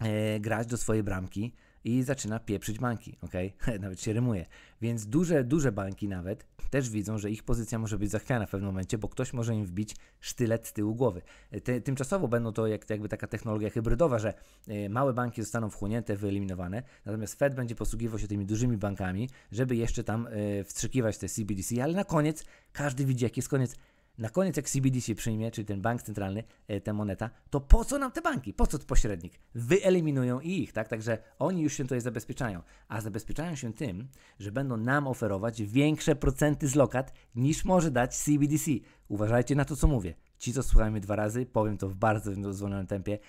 e, grać do swojej bramki i zaczyna pieprzyć banki, ok? nawet się rymuje. Więc duże, duże banki nawet też widzą, że ich pozycja może być zachwiana w pewnym momencie, bo ktoś może im wbić sztylet z tyłu głowy. Te, tymczasowo będą to jak, jakby taka technologia hybrydowa, że y, małe banki zostaną wchłonięte, wyeliminowane, natomiast Fed będzie posługiwał się tymi dużymi bankami, żeby jeszcze tam y, wstrzykiwać te CBDC, ale na koniec każdy widzi, jaki jest koniec na koniec jak CBDC przyjmie, czyli ten bank centralny, e, ta moneta, to po co nam te banki? Po co ten pośrednik? Wyeliminują ich, tak? Także oni już się tutaj zabezpieczają. A zabezpieczają się tym, że będą nam oferować większe procenty z lokat niż może dać CBDC. Uważajcie na to, co mówię. Ci, co słuchają mnie dwa razy, powiem to w bardzo zwolnionym tempie,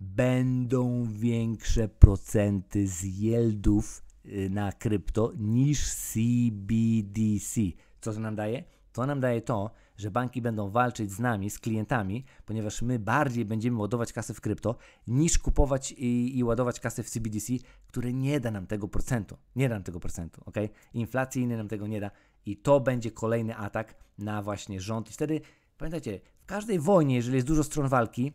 będą większe procenty z yieldów y, na krypto niż CBDC. Co to nam daje? To nam daje to, że banki będą walczyć z nami, z klientami, ponieważ my bardziej będziemy ładować kasę w krypto, niż kupować i, i ładować kasę w CBDC, które nie da nam tego procentu. Nie da nam tego procentu, ok? Inflacyjny nam tego nie da i to będzie kolejny atak na właśnie rząd. I wtedy, pamiętajcie, w każdej wojnie, jeżeli jest dużo stron walki,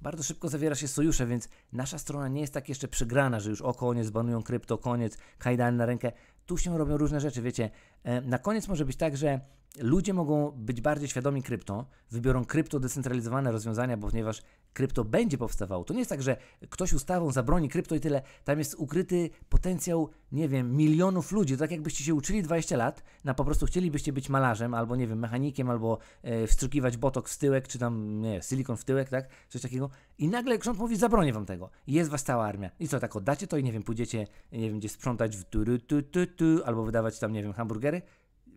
bardzo szybko zawiera się sojusze, więc nasza strona nie jest tak jeszcze przegrana, że już o koniec, banują krypto, koniec, kajdany na rękę. Tu się robią różne rzeczy, wiecie. E, na koniec może być tak, że ludzie mogą być bardziej świadomi krypto, wybiorą krypto decentralizowane rozwiązania, ponieważ krypto będzie powstawało. To nie jest tak, że ktoś ustawą zabroni krypto i tyle. Tam jest ukryty potencjał, nie wiem, milionów ludzi. To tak jakbyście się uczyli 20 lat, na po prostu chcielibyście być malarzem, albo nie wiem, mechanikiem, albo e, wstrzykiwać botok w tyłek, czy tam, nie silikon w tyłek, tak? Coś takiego. I nagle rząd mówi, zabronię wam tego. Jest was cała armia. I co, tak oddacie to i nie wiem, pójdziecie, nie wiem, gdzie sprzątać w tu, tu, tu, tu, albo wydawać tam, nie wiem, hamburgery?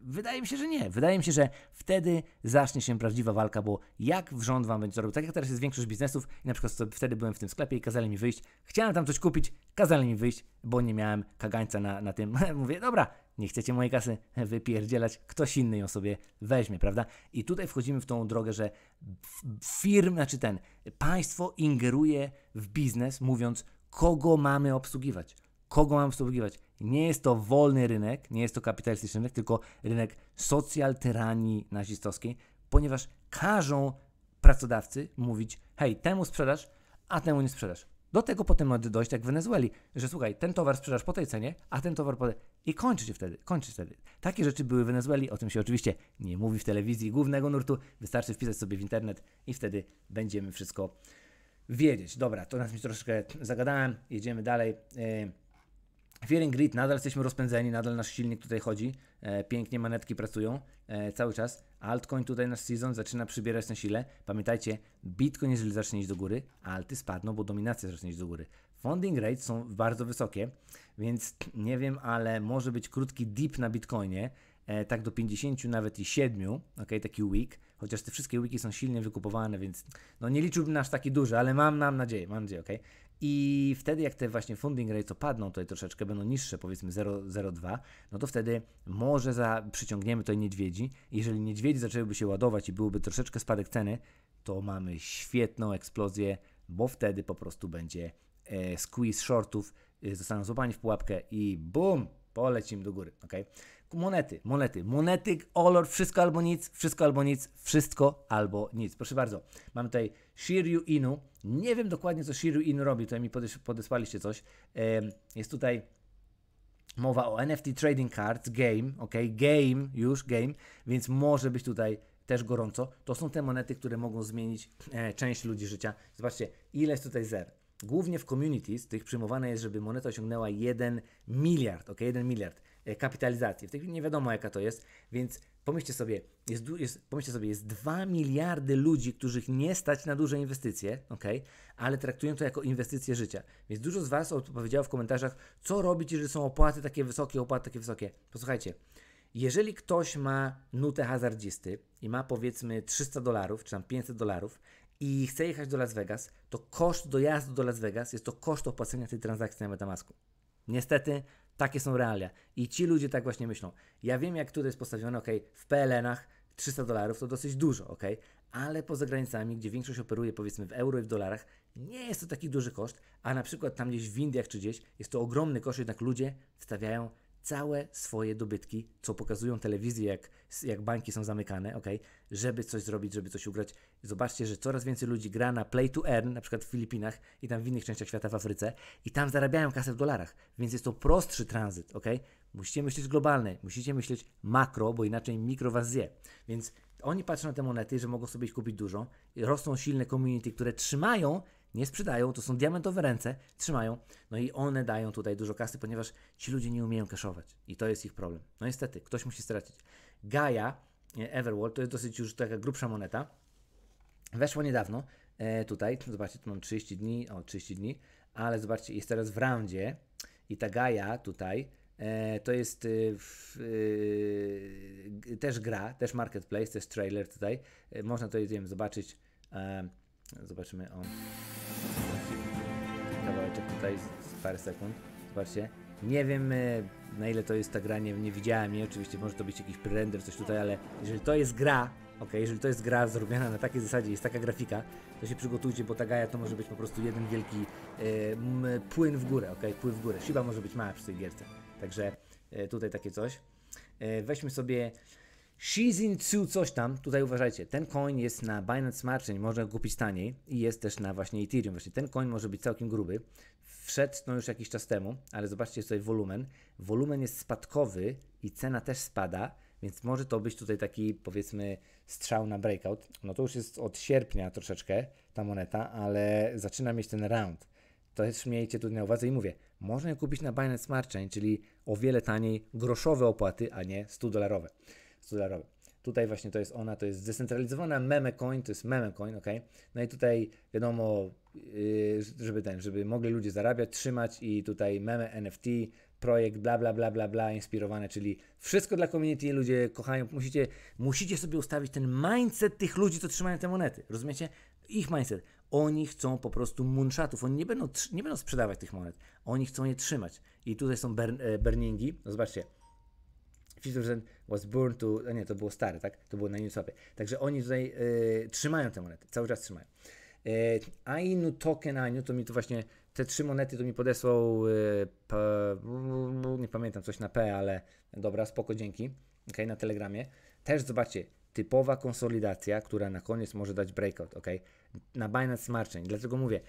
Wydaje mi się, że nie. Wydaje mi się, że wtedy zacznie się prawdziwa walka, bo jak rząd wam będzie robił, tak jak teraz jest większość biznesów i na przykład wtedy byłem w tym sklepie i kazali mi wyjść, chciałem tam coś kupić, kazali mi wyjść, bo nie miałem kagańca na, na tym. Mówię, dobra, nie chcecie mojej kasy wypierdzielać, ktoś inny ją sobie weźmie, prawda? I tutaj wchodzimy w tą drogę, że firm, znaczy ten, państwo ingeruje w biznes, mówiąc, kogo mamy obsługiwać Kogo mam w Nie jest to wolny rynek, nie jest to kapitalistyczny rynek, tylko rynek socjal tyranii nazistowskiej, ponieważ każą pracodawcy mówić, hej, temu sprzedaż, a temu nie sprzedaż. Do tego potem ma dojść jak w Wenezueli, że słuchaj, ten towar sprzedasz po tej cenie, a ten towar po tej... I kończy się wtedy, kończy się wtedy. Takie rzeczy były w Wenezueli, o tym się oczywiście nie mówi w telewizji głównego nurtu, wystarczy wpisać sobie w internet i wtedy będziemy wszystko wiedzieć. Dobra, to nas mi troszkę zagadałem, jedziemy dalej. Yy Fearing Grid, nadal jesteśmy rozpędzeni, nadal nasz silnik tutaj chodzi, e, pięknie manetki pracują e, cały czas. Altcoin tutaj nasz season zaczyna przybierać na sile. Pamiętajcie, Bitcoin jeżeli zacznie iść do góry, alty spadną, bo dominacja zacznie iść do góry. Funding rates są bardzo wysokie, więc nie wiem, ale może być krótki dip na Bitcoinie, e, tak do 50, nawet i 7, ok, taki week, chociaż te wszystkie weeki są silnie wykupowane, więc no nie liczyłbym aż taki duży, ale mam, mam nadzieję, mam nadzieję, ok. I wtedy, jak te właśnie funding rates opadną tutaj troszeczkę, będą niższe, powiedzmy 0,02, no to wtedy może za, przyciągniemy tutaj niedźwiedzi. Jeżeli niedźwiedzi zaczęłyby się ładować i byłby troszeczkę spadek ceny, to mamy świetną eksplozję, bo wtedy po prostu będzie e, squeeze shortów, e, zostaną złapani w pułapkę i bum, polecimy do góry. Okay? Monety, monety, monety, olor, wszystko albo nic, wszystko albo nic, wszystko albo nic. Proszę bardzo, mam tutaj Shiryu Inu. Nie wiem dokładnie, co Shiryu Inu robi, tutaj mi podesłaliście coś. Jest tutaj mowa o NFT Trading Cards, game, ok, game, już game, więc może być tutaj też gorąco. To są te monety, które mogą zmienić e, część ludzi życia. Zobaczcie, ile jest tutaj zer. Głównie w communities tych przyjmowane jest, żeby moneta osiągnęła 1 miliard, ok, 1 miliard. E, kapitalizacji. W tej chwili nie wiadomo jaka to jest, więc pomyślcie sobie, jest, jest, pomyślcie sobie, jest 2 miliardy ludzi, których nie stać na duże inwestycje, okay? ale traktują to jako inwestycje życia. Więc dużo z Was odpowiedziało w komentarzach, co robić, jeżeli są opłaty takie wysokie, opłaty takie wysokie. Posłuchajcie, jeżeli ktoś ma nutę hazardzisty i ma powiedzmy 300 dolarów czy tam 500 dolarów i chce jechać do Las Vegas, to koszt dojazdu do Las Vegas jest to koszt opłacenia tej transakcji na Metamasku. Niestety takie są realia. I ci ludzie tak właśnie myślą. Ja wiem, jak tutaj jest postawione, ok, w PLN-ach 300 dolarów to dosyć dużo, ok, ale poza granicami, gdzie większość operuje powiedzmy w euro i w dolarach, nie jest to taki duży koszt, a na przykład tam gdzieś w Indiach czy gdzieś jest to ogromny koszt, jednak ludzie stawiają całe swoje dobytki, co pokazują telewizje, jak, jak banki są zamykane, ok, żeby coś zrobić, żeby coś ugrać. Zobaczcie, że coraz więcej ludzi gra na play to earn, na przykład w Filipinach i tam w innych częściach świata, w Afryce, i tam zarabiają kasę w dolarach, więc jest to prostszy tranzyt, ok? Musicie myśleć globalnie, musicie myśleć makro, bo inaczej mikro was zje. Więc oni patrzą na te monety, że mogą sobie ich kupić dużo, rosną silne community, które trzymają nie sprzedają, to są diamentowe ręce, trzymają, no i one dają tutaj dużo kasy, ponieważ ci ludzie nie umieją kaszować i to jest ich problem. No niestety, ktoś musi stracić. Gaia Everworld to jest dosyć już taka grubsza moneta, weszła niedawno, e, tutaj, zobaczcie, tu mam 30 dni, o 30 dni, ale zobaczcie, jest teraz w roundzie i ta Gaia tutaj, E, to jest e, w, e, też gra, też marketplace, też trailer tutaj. E, można to, nie wiem, zobaczyć. E, Zobaczymy o kawałeczek tutaj z parę sekund. Zobaczcie. Nie wiem e, na ile to jest ta gra, nie, nie widziałem jej, oczywiście może to być jakiś prerender, coś tutaj, ale jeżeli to jest gra, ok, jeżeli to jest gra zrobiona na takiej zasadzie, jest taka grafika, to się przygotujcie, bo ta gaja to może być po prostu jeden wielki e, płyn w górę, ok, płyn w górę. Siła może być mała przy tej gierce, także e, tutaj takie coś. weźmy sobie Season Jinping coś tam, tutaj uważajcie, ten coin jest na Binance Smart Chain, można go kupić taniej i jest też na właśnie Ethereum. Właśnie ten coin może być całkiem gruby. Wszedł no już jakiś czas temu, ale zobaczcie sobie wolumen. Wolumen jest spadkowy i cena też spada, więc może to być tutaj taki powiedzmy strzał na breakout. No to już jest od sierpnia troszeczkę ta moneta, ale zaczyna mieć ten round. To też miejcie tu na uwadze i mówię, można je kupić na Binance Smart Chain, czyli o wiele taniej groszowe opłaty, a nie 100 dolarowe. Tutaj właśnie to jest ona, to jest zdecentralizowana coin to jest meme coin ok? No i tutaj wiadomo, yy, żeby ten, żeby mogli ludzie zarabiać, trzymać i tutaj meme NFT, projekt bla bla bla bla bla inspirowane, czyli wszystko dla community, ludzie kochają, musicie, musicie sobie ustawić ten mindset tych ludzi, co trzymają te monety, rozumiecie? Ich mindset. Oni chcą po prostu moonshotów, oni nie będą, nie będą sprzedawać tych monet, oni chcą je trzymać. I tutaj są burn, e, burningi, no zobaczcie, Peterson was born to... A nie, to było stare, tak? To było na Newswapie. Także oni tutaj y, trzymają te monety, cały czas trzymają. Y, Ainu Token Ainu, to mi to właśnie... Te trzy monety to mi podesłał... Y, p, nie pamiętam, coś na P, ale dobra, spoko, dzięki. ok na Telegramie. Też zobaczcie, typowa konsolidacja, która na koniec może dać breakout, ok? Na Binance Smart Chain. Dlatego mówię,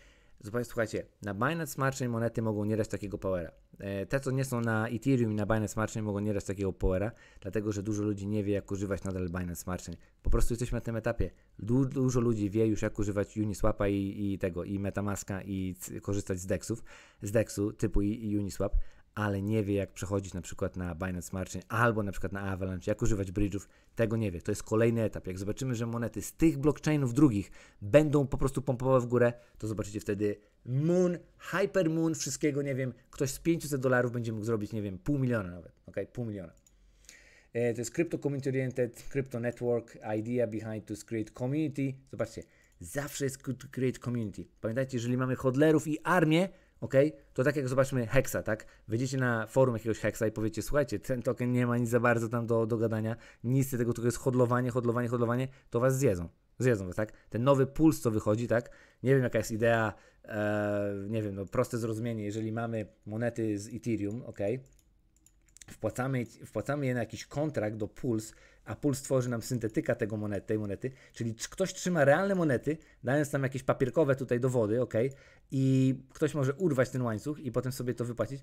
Zobaczcie, słuchajcie, na Binance Smart Chain monety mogą nie dać takiego powera. E, te, co nie są na Ethereum i na Binance Smart Chain mogą nie dać takiego powera, dlatego że dużo ludzi nie wie, jak używać nadal Binance Smart Chain. Po prostu jesteśmy na tym etapie. Du dużo ludzi wie już, jak używać Uniswapa i, i tego, i Metamaska i korzystać z Dexów, z Dexu typu Uniswap ale nie wie, jak przechodzić na przykład na Binance Smart Chain albo na przykład na Avalanche, jak używać bridge'ów, tego nie wie. To jest kolejny etap. Jak zobaczymy, że monety z tych blockchainów drugich będą po prostu pompowały w górę, to zobaczycie wtedy moon, hypermoon, wszystkiego, nie wiem, ktoś z 500 dolarów będzie mógł zrobić, nie wiem, pół miliona nawet, ok, pół miliona. E, to jest Crypto Community Oriented, Crypto Network, idea behind to create community. Zobaczcie, zawsze jest create community. Pamiętajcie, jeżeli mamy hodlerów i armię, ok? To tak jak zobaczmy Hexa, tak? Wejdziecie na forum jakiegoś Hexa i powiecie, słuchajcie, ten token nie ma nic za bardzo tam do, do gadania, nic tego, tylko jest hodlowanie, hodlowanie, hodlowanie, to was zjedzą. Zjedzą was, tak? Ten nowy puls, co wychodzi, tak? Nie wiem, jaka jest idea, e, nie wiem, no, proste zrozumienie, jeżeli mamy monety z Ethereum, ok? wpłacamy, wpłacamy je na jakiś kontrakt do Puls, a Puls tworzy nam syntetyka tego monety, tej monety, czyli ktoś trzyma realne monety, dając nam jakieś papierkowe tutaj dowody, ok, i ktoś może urwać ten łańcuch i potem sobie to wypłacić,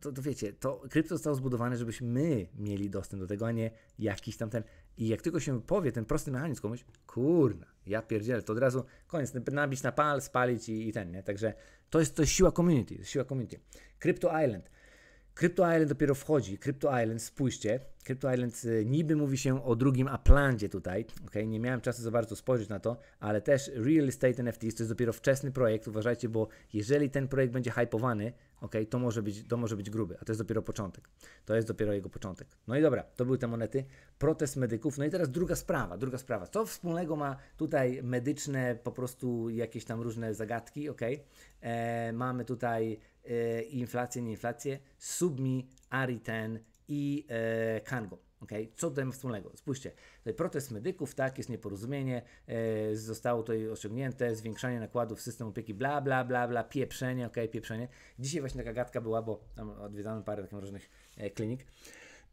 to, to wiecie, to krypto zostało zbudowane, żebyśmy my mieli dostęp do tego, a nie jakiś tam ten. I jak tylko się powie ten prosty mechanizm komuś, kurna, ja pierdzielę, to od razu koniec, nabić na pal, spalić i, i ten, nie? Także to jest, to jest siła community, siła community. Crypto Island. Crypto Island dopiero wchodzi. Crypto Island, spójrzcie. Crypto Island y, niby mówi się o drugim Aplandzie tutaj. Okay? Nie miałem czasu za bardzo spojrzeć na to, ale też Real Estate NFT. to jest dopiero wczesny projekt. Uważajcie, bo jeżeli ten projekt będzie hypowany, okay, to, może być, to może być gruby, a to jest dopiero początek. To jest dopiero jego początek. No i dobra, to były te monety. Protest medyków. No i teraz druga sprawa, druga sprawa. Co wspólnego ma tutaj medyczne po prostu jakieś tam różne zagadki, ok? E, mamy tutaj E, inflację, nieinflację, Submi, Ariten i e, Kango. Okay? Co dodajemy wspólnego? Spójrzcie, tutaj protest medyków, tak, jest nieporozumienie, e, zostało tutaj osiągnięte zwiększanie nakładów w system opieki, bla, bla, bla, bla, pieprzenie, ok, pieprzenie. Dzisiaj właśnie taka gadka była, bo tam odwiedzamy parę takich różnych e, klinik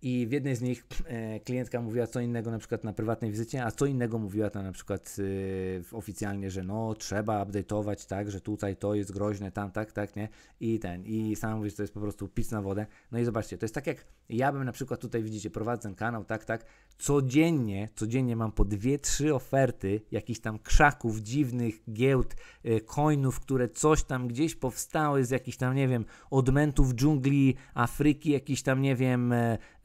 i w jednej z nich e, klientka mówiła co innego na przykład na prywatnej wizycie, a co innego mówiła tam na przykład e, oficjalnie, że no trzeba update'ować, tak, że tutaj to jest groźne, tam, tak, tak, nie? I ten, i sama mówi, że to jest po prostu pic na wodę. No i zobaczcie, to jest tak jak ja bym na przykład tutaj widzicie, prowadzę ten kanał, tak, tak, codziennie, codziennie mam po dwie, trzy oferty jakichś tam krzaków, dziwnych giełd, e, coinów, które coś tam gdzieś powstały z jakichś tam, nie wiem, odmentów dżungli Afryki, jakichś tam, nie wiem,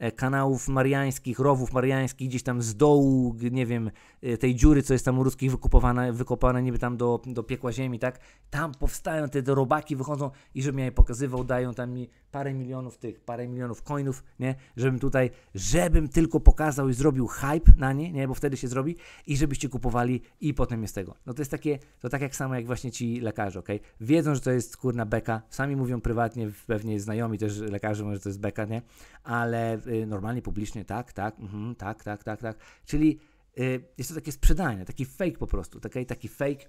E, kanałów mariańskich, rowów mariańskich, gdzieś tam z dołu, nie wiem, e, tej dziury, co jest tam u ruskich wykopane, wykopane niby tam do, do piekła ziemi, tak? Tam powstają te, robaki, wychodzą i żebym ja je pokazywał, dają tam mi parę milionów tych, parę milionów coinów, nie? Żebym tutaj, żebym tylko pokazał i zrobił hype na nie, nie? Bo wtedy się zrobi i żebyście kupowali i potem jest tego. No to jest takie, to tak jak samo jak właśnie ci lekarze, ok? Wiedzą, że to jest kurna beka, sami mówią prywatnie, pewnie znajomi też lekarze, że to jest beka, nie? Ale y, normalnie, publicznie, tak, tak, mhm, tak, tak, tak, tak. Czyli y, jest to takie sprzedanie, taki fake po prostu, taki, taki fake.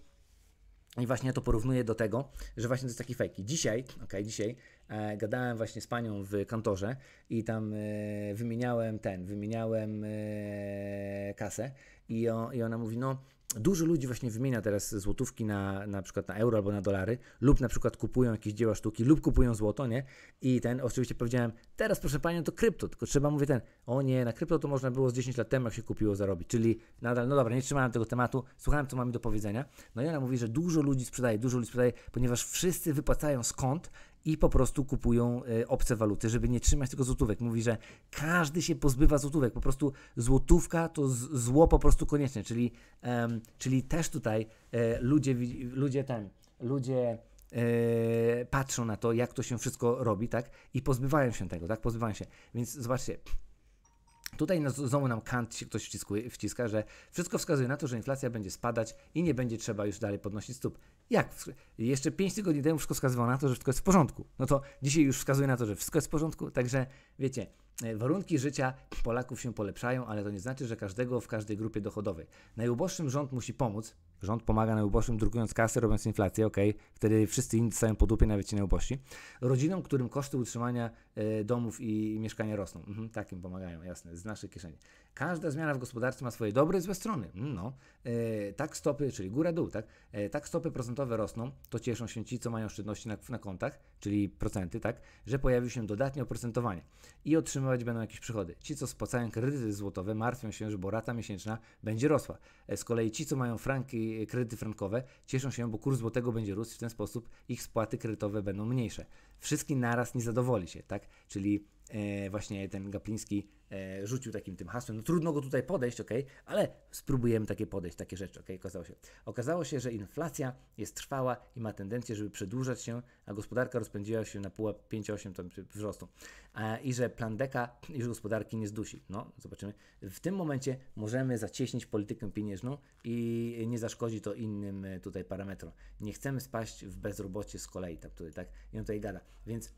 I właśnie ja to porównuję do tego, że właśnie to jest taki fake. I dzisiaj, okay, dzisiaj e, gadałem właśnie z panią w kantorze i tam e, wymieniałem ten, wymieniałem e, kasę i, o, i ona mówi, no Dużo ludzi właśnie wymienia teraz złotówki na, na przykład na euro albo na dolary, lub na przykład kupują jakieś dzieła sztuki, lub kupują złoto, nie? I ten, oczywiście powiedziałem, teraz proszę panią, to krypto, tylko trzeba, mówię ten, o nie, na krypto to można było z 10 lat temu, jak się kupiło, zarobić, czyli nadal, no dobra, nie trzymałem tego tematu, słuchałem, co mam do powiedzenia. No i ona mówi, że dużo ludzi sprzedaje, dużo ludzi sprzedaje, ponieważ wszyscy wypłacają skąd, i po prostu kupują e, obce waluty, żeby nie trzymać tylko złotówek. Mówi, że każdy się pozbywa złotówek, po prostu złotówka to zło po prostu konieczne, czyli, um, czyli też tutaj e, ludzie, ludzie ten, ludzie e, patrzą na to, jak to się wszystko robi, tak, i pozbywają się tego, tak, pozbywają się. Więc zobaczcie, Tutaj znowu nam Kant się ktoś wciska, że wszystko wskazuje na to, że inflacja będzie spadać i nie będzie trzeba już dalej podnosić stóp. Jak? Jeszcze 5 tygodni temu wszystko wskazywało na to, że wszystko jest w porządku. No to dzisiaj już wskazuje na to, że wszystko jest w porządku, także wiecie, e, Warunki życia Polaków się polepszają, ale to nie znaczy, że każdego w każdej grupie dochodowej. Najuboższym rząd musi pomóc. Rząd pomaga najuboższym, drukując kasę, robiąc inflację, ok, wtedy wszyscy inni stają po dupie, nawet ci najubożsi. Rodzinom, którym koszty utrzymania y, domów i mieszkania rosną. Mhm, takim pomagają, jasne, z naszej kieszeni. Każda zmiana w gospodarce ma swoje dobre i złe strony. Mm, no, e, tak stopy, czyli góra-dół, tak? tak stopy procentowe rosną, to cieszą się ci, co mają oszczędności na, na kontach, czyli procenty, tak, że pojawi się dodatnie oprocentowanie i otrzymywać będą jakieś przychody. Ci, co spłacają kredyty złotowe, martwią się, że bo rata miesięczna będzie rosła. E, z kolei ci, co mają franki, e, kredyty frankowe, cieszą się, bo kurs złotego będzie rósł i w ten sposób ich spłaty kredytowe będą mniejsze. Wszystkim naraz nie zadowoli się, tak? Czyli e, właśnie ten Gapliński e, rzucił takim tym hasłem. No trudno go tutaj podejść, ok, ale spróbujemy takie podejść, takie rzeczy, ok, okazało się. Okazało się, że inflacja jest trwała i ma tendencję, żeby przedłużać się, a gospodarka rozpędziła się na pułap 5,8 tam wzrostu. I że plan deka już gospodarki nie zdusi. No, zobaczymy. W tym momencie możemy zacieśnić politykę pieniężną i nie zaszkodzi to innym e, tutaj parametrom. Nie chcemy spaść w bezrobocie z kolei, tak tutaj, tak? I on tutaj gada. Więc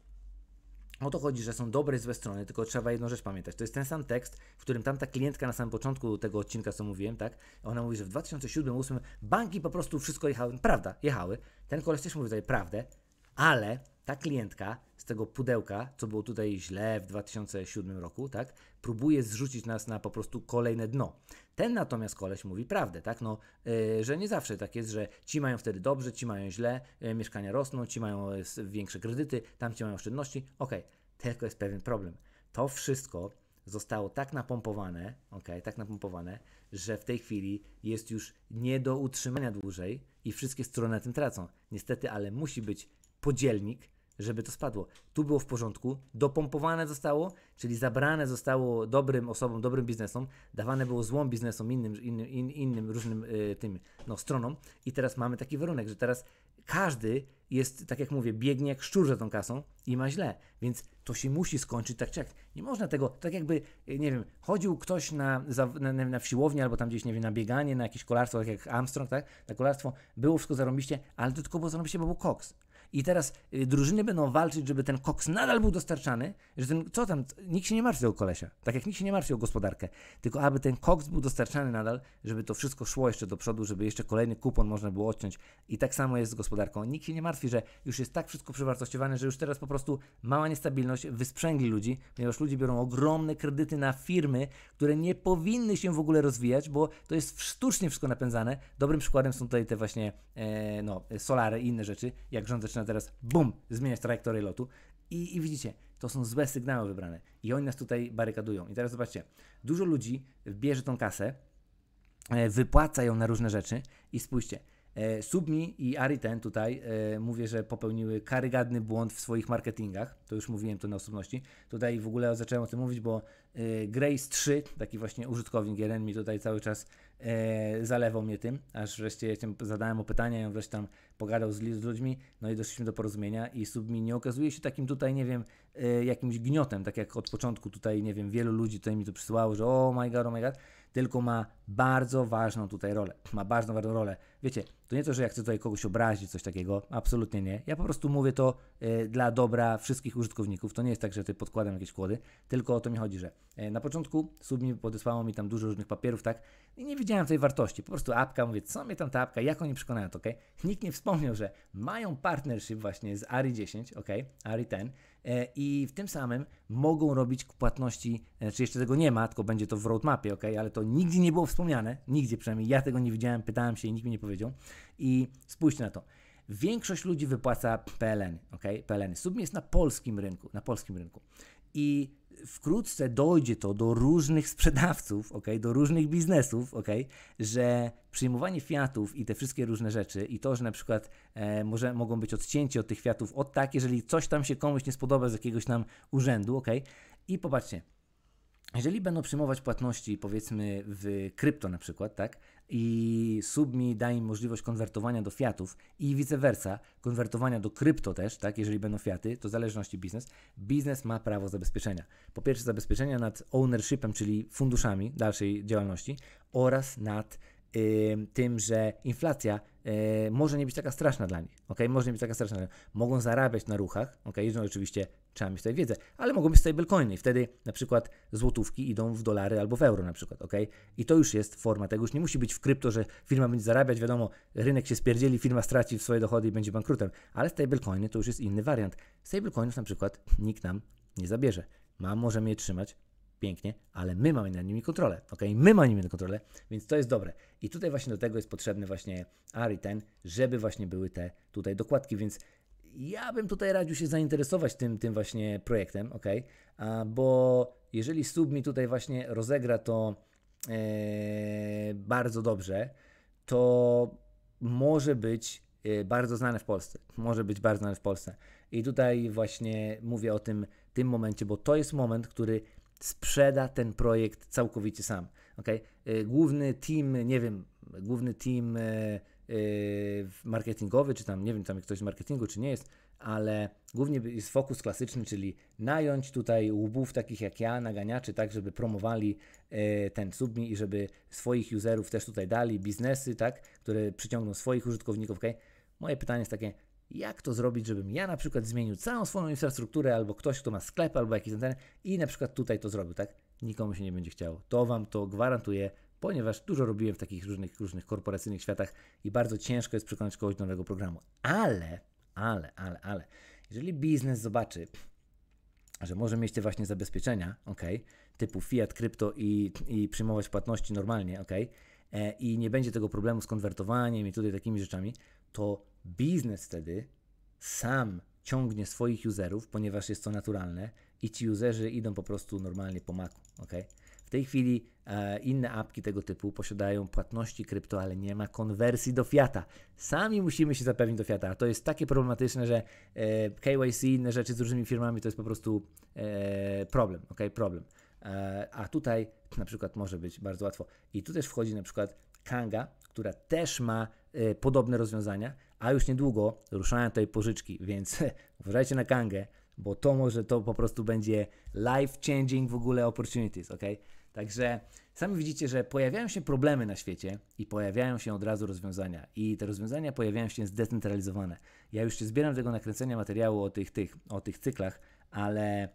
o to chodzi, że są dobre i złe strony, tylko trzeba jedną rzecz pamiętać. To jest ten sam tekst, w którym tamta klientka na samym początku tego odcinka, co mówiłem, tak? Ona mówi, że w 2007-2008 banki po prostu wszystko jechały, prawda, jechały. Ten koleś też mówi tutaj prawdę, ale ta klientka z tego pudełka, co było tutaj źle w 2007 roku, tak, próbuje zrzucić nas na po prostu kolejne dno. Ten natomiast koleś mówi prawdę, tak, no, yy, że nie zawsze tak jest, że ci mają wtedy dobrze, ci mają źle, yy, mieszkania rosną, ci mają y, większe kredyty, tamci mają oszczędności, okej, okay. tylko jest pewien problem. To wszystko zostało tak napompowane, ok, tak napompowane, że w tej chwili jest już nie do utrzymania dłużej i wszystkie strony na tym tracą. Niestety, ale musi być podzielnik, żeby to spadło. Tu było w porządku, dopompowane zostało, czyli zabrane zostało dobrym osobom, dobrym biznesom, dawane było złą biznesom, innym, innym, innym różnym y, tym, no, stronom i teraz mamy taki warunek, że teraz każdy jest, tak jak mówię, biegnie jak szczur za tą kasą i ma źle, więc to się musi skończyć tak czy jak. Nie można tego, tak jakby, y, nie wiem, chodził ktoś na, na, na siłownię albo tam gdzieś, nie wiem, na bieganie, na jakieś kolarstwo, tak jak Armstrong, tak, na kolarstwo, było wszystko zarobiście, ale to tylko było zarobiście, bo był koks. I teraz y, drużyny będą walczyć, żeby ten koks nadal był dostarczany, że ten, co tam, nikt się nie martwi o kolesia, tak jak nikt się nie martwi o gospodarkę, tylko aby ten koks był dostarczany nadal, żeby to wszystko szło jeszcze do przodu, żeby jeszcze kolejny kupon można było odciąć. I tak samo jest z gospodarką. Nikt się nie martwi, że już jest tak wszystko przewartościowane, że już teraz po prostu mała niestabilność wysprzęgli ludzi, ponieważ ludzie biorą ogromne kredyty na firmy, które nie powinny się w ogóle rozwijać, bo to jest sztucznie wszystko napędzane. Dobrym przykładem są tutaj te właśnie e, no, solary i inne rzeczy, jak rząd zaczyna zaczyna teraz bum, zmieniać trajektorię lotu. I, I, widzicie, to są złe sygnały wybrane. I oni nas tutaj barykadują. I teraz zobaczcie, dużo ludzi bierze tą kasę, e, wypłaca ją na różne rzeczy i spójrzcie, E, Submi i Ariten tutaj e, mówię, że popełniły karygadny błąd w swoich marketingach. To już mówiłem to na osobności. Tutaj w ogóle zacząłem o tym mówić, bo e, Grace 3, taki właśnie użytkownik jeden mi tutaj cały czas zalewał mnie tym, aż wreszcie zadałem mu i on wreszcie tam pogadał z, z ludźmi, no i doszliśmy do porozumienia i Submi nie okazuje się takim tutaj, nie wiem, jakimś gniotem, tak jak od początku tutaj, nie wiem, wielu ludzi tutaj mi to przysyłało, że o oh my god, oh my god tylko ma bardzo ważną tutaj rolę. Ma bardzo ważną rolę. Wiecie, to nie to, że ja chcę tutaj kogoś obrazić, coś takiego, absolutnie nie. Ja po prostu mówię to y, dla dobra wszystkich użytkowników. To nie jest tak, że tutaj podkładam jakieś kłody, tylko o to mi chodzi, że y, na początku Submi podesłało mi tam dużo różnych papierów, tak, i nie widziałem tej wartości. Po prostu apka, mówię, co mnie tam ta apka, jak oni przekonają to, ok? Nikt nie wspomniał, że mają partnership właśnie z Ari 10, ok, Ari 10, E, i w tym samym mogą robić płatności, e, czy jeszcze tego nie ma, tylko będzie to w roadmapie, ok, ale to nigdzie nie było wspomniane, nigdzie przynajmniej ja tego nie widziałem, pytałem się i nikt mi nie powiedział. I spójrzcie na to. Większość ludzi wypłaca PLN, ok, PLN. submi jest na polskim rynku, na polskim rynku. I wkrótce dojdzie to do różnych sprzedawców, okay, do różnych biznesów, okay, że przyjmowanie fiatów i te wszystkie różne rzeczy i to, że na przykład e, może, mogą być odcięci od tych fiatów od tak, jeżeli coś tam się komuś nie spodoba z jakiegoś tam urzędu, okay, i popatrzcie, jeżeli będą przyjmować płatności powiedzmy w krypto na przykład, tak, i Submi da im możliwość konwertowania do fiatów i vice versa, konwertowania do krypto też, tak, jeżeli będą fiaty, to w zależności biznes, biznes ma prawo zabezpieczenia. Po pierwsze zabezpieczenia nad ownershipem, czyli funduszami dalszej działalności oraz nad y, tym, że inflacja e, może nie być taka straszna dla nich, ok? Może nie być taka straszna. Mogą zarabiać na ruchach, ok? No oczywiście trzeba mieć tutaj wiedzę, ale mogą być stablecoiny i wtedy na przykład złotówki idą w dolary albo w euro na przykład, ok? I to już jest forma tego, już nie musi być w krypto, że firma będzie zarabiać, wiadomo, rynek się spierdzieli, firma straci swoje dochody i będzie bankrutem, ale stablecoiny to już jest inny wariant. Stablecoinów na przykład nikt nam nie zabierze. Ma, możemy je trzymać, pięknie, ale my mamy nad nimi kontrolę, ok? My mamy nimi kontrolę, więc to jest dobre. I tutaj właśnie do tego jest potrzebny właśnie ARI ten, żeby właśnie były te tutaj dokładki, więc ja bym tutaj radził się zainteresować tym, tym właśnie projektem, ok? A, bo jeżeli sub mi tutaj właśnie rozegra to e, bardzo dobrze, to może być e, bardzo znane w Polsce. Może być bardzo znane w Polsce. I tutaj właśnie mówię o tym tym momencie, bo to jest moment, który sprzeda ten projekt całkowicie sam. Okay? Y, główny team, nie wiem, główny team y, y, marketingowy, czy tam, nie wiem, tam ktoś z marketingu, czy nie jest, ale głównie jest fokus klasyczny, czyli nająć tutaj łbów takich jak ja, naganiaczy, tak, żeby promowali ten submi i żeby swoich userów też tutaj dali, biznesy, tak, które przyciągną swoich użytkowników, okay? Moje pytanie jest takie, jak to zrobić, żebym ja na przykład zmienił całą swoją infrastrukturę, albo ktoś, kto ma sklep, albo jakiś ten i na przykład tutaj to zrobił, tak? Nikomu się nie będzie chciało. To Wam to gwarantuję, ponieważ dużo robiłem w takich różnych, różnych korporacyjnych światach i bardzo ciężko jest przekonać kogoś do nowego programu. Ale, ale, ale, ale, jeżeli biznes zobaczy, że może mieć te właśnie zabezpieczenia, ok, typu fiat, krypto i, i przyjmować płatności normalnie, ok, e, i nie będzie tego problemu z konwertowaniem i tutaj takimi rzeczami, to biznes wtedy sam ciągnie swoich userów, ponieważ jest to naturalne i ci userzy idą po prostu normalnie po maku. Okay? W tej chwili e, inne apki tego typu posiadają płatności krypto, ale nie ma konwersji do fiata. Sami musimy się zapewnić do fiata, a to jest takie problematyczne, że e, KYC i inne rzeczy z różnymi firmami to jest po prostu e, problem, okay? problem. E, a tutaj na przykład może być bardzo łatwo. I tu też wchodzi na przykład Kanga, która też ma e, podobne rozwiązania, a już niedługo ruszają tutaj pożyczki, więc uważajcie na Kangę, bo to może to po prostu będzie life changing w ogóle opportunities, ok? Także sami widzicie, że pojawiają się problemy na świecie i pojawiają się od razu rozwiązania. I te rozwiązania pojawiają się zdecentralizowane. Ja już się zbieram tego nakręcenia materiału o tych, tych, o tych cyklach, ale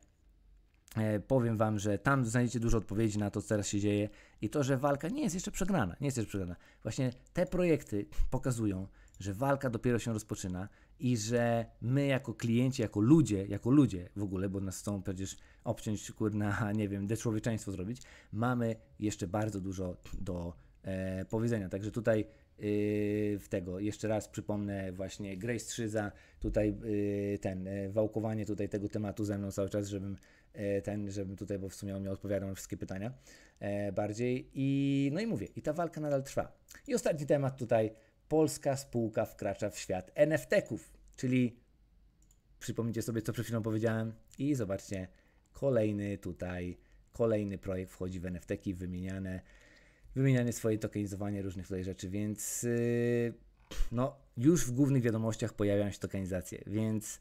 E, powiem Wam, że tam znajdziecie dużo odpowiedzi na to, co teraz się dzieje i to, że walka nie jest jeszcze przegrana. Nie jest jeszcze przegrana. Właśnie te projekty pokazują, że walka dopiero się rozpoczyna i że my jako klienci, jako ludzie, jako ludzie w ogóle, bo nas chcą przecież obciąć, kurna, nie wiem, człowieczeństwo zrobić, mamy jeszcze bardzo dużo do e, powiedzenia. Także tutaj y, w yy, tego. Jeszcze raz przypomnę właśnie Grace Trzyza, tutaj yy, ten, yy, wałkowanie tutaj tego tematu ze mną cały czas, żebym E, ten, żebym tutaj, bo w sumie on mi odpowiadał na wszystkie pytania e, bardziej. I no i mówię, i ta walka nadal trwa. I ostatni temat tutaj, polska spółka wkracza w świat NFT-ków, czyli przypomnijcie sobie, co przed chwilą powiedziałem i zobaczcie, kolejny tutaj, kolejny projekt wchodzi w NFT-ki, wymieniane, wymieniane swoje tokenizowanie różnych tutaj rzeczy, więc y, no już w głównych wiadomościach pojawiają się tokenizacje, więc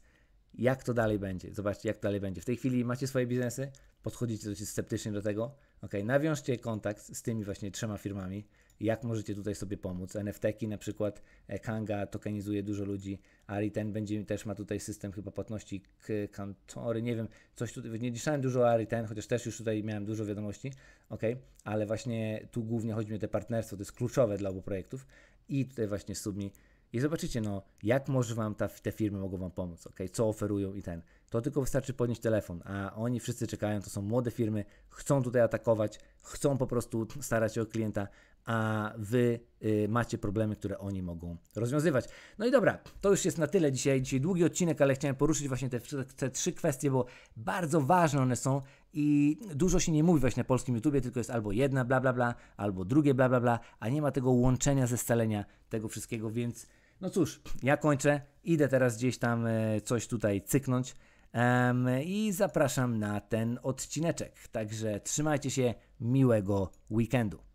jak to dalej będzie. Zobaczcie, jak to dalej będzie. W tej chwili macie swoje biznesy, podchodzicie dość sceptycznie do tego. Ok, nawiążcie kontakt z tymi właśnie trzema firmami, jak możecie tutaj sobie pomóc. NFT-ki na przykład, e, Kanga tokenizuje dużo ludzi, Ari ten będzie też ma tutaj system chyba płatności kantory, nie wiem, coś tutaj, nie liczyłem dużo o Ari ten, chociaż też już tutaj miałem dużo wiadomości, ok, ale właśnie tu głównie chodzi mi o te partnerstwo, to jest kluczowe dla obu projektów i tutaj właśnie Submi i zobaczycie, no, jak może wam ta, te firmy mogą wam pomóc, ok? co oferują i ten to tylko wystarczy podnieść telefon, a oni wszyscy czekają, to są młode firmy, chcą tutaj atakować, chcą po prostu starać się o klienta, a wy y, macie problemy, które oni mogą rozwiązywać. No i dobra, to już jest na tyle dzisiaj. Dzisiaj długi odcinek, ale chciałem poruszyć właśnie te, te trzy kwestie, bo bardzo ważne one są i dużo się nie mówi właśnie na polskim YouTubie, tylko jest albo jedna bla bla bla, albo drugie bla bla bla, a nie ma tego łączenia, zestalenia tego wszystkiego, więc no cóż, ja kończę, idę teraz gdzieś tam e, coś tutaj cyknąć i zapraszam na ten odcineczek. Także trzymajcie się, miłego weekendu.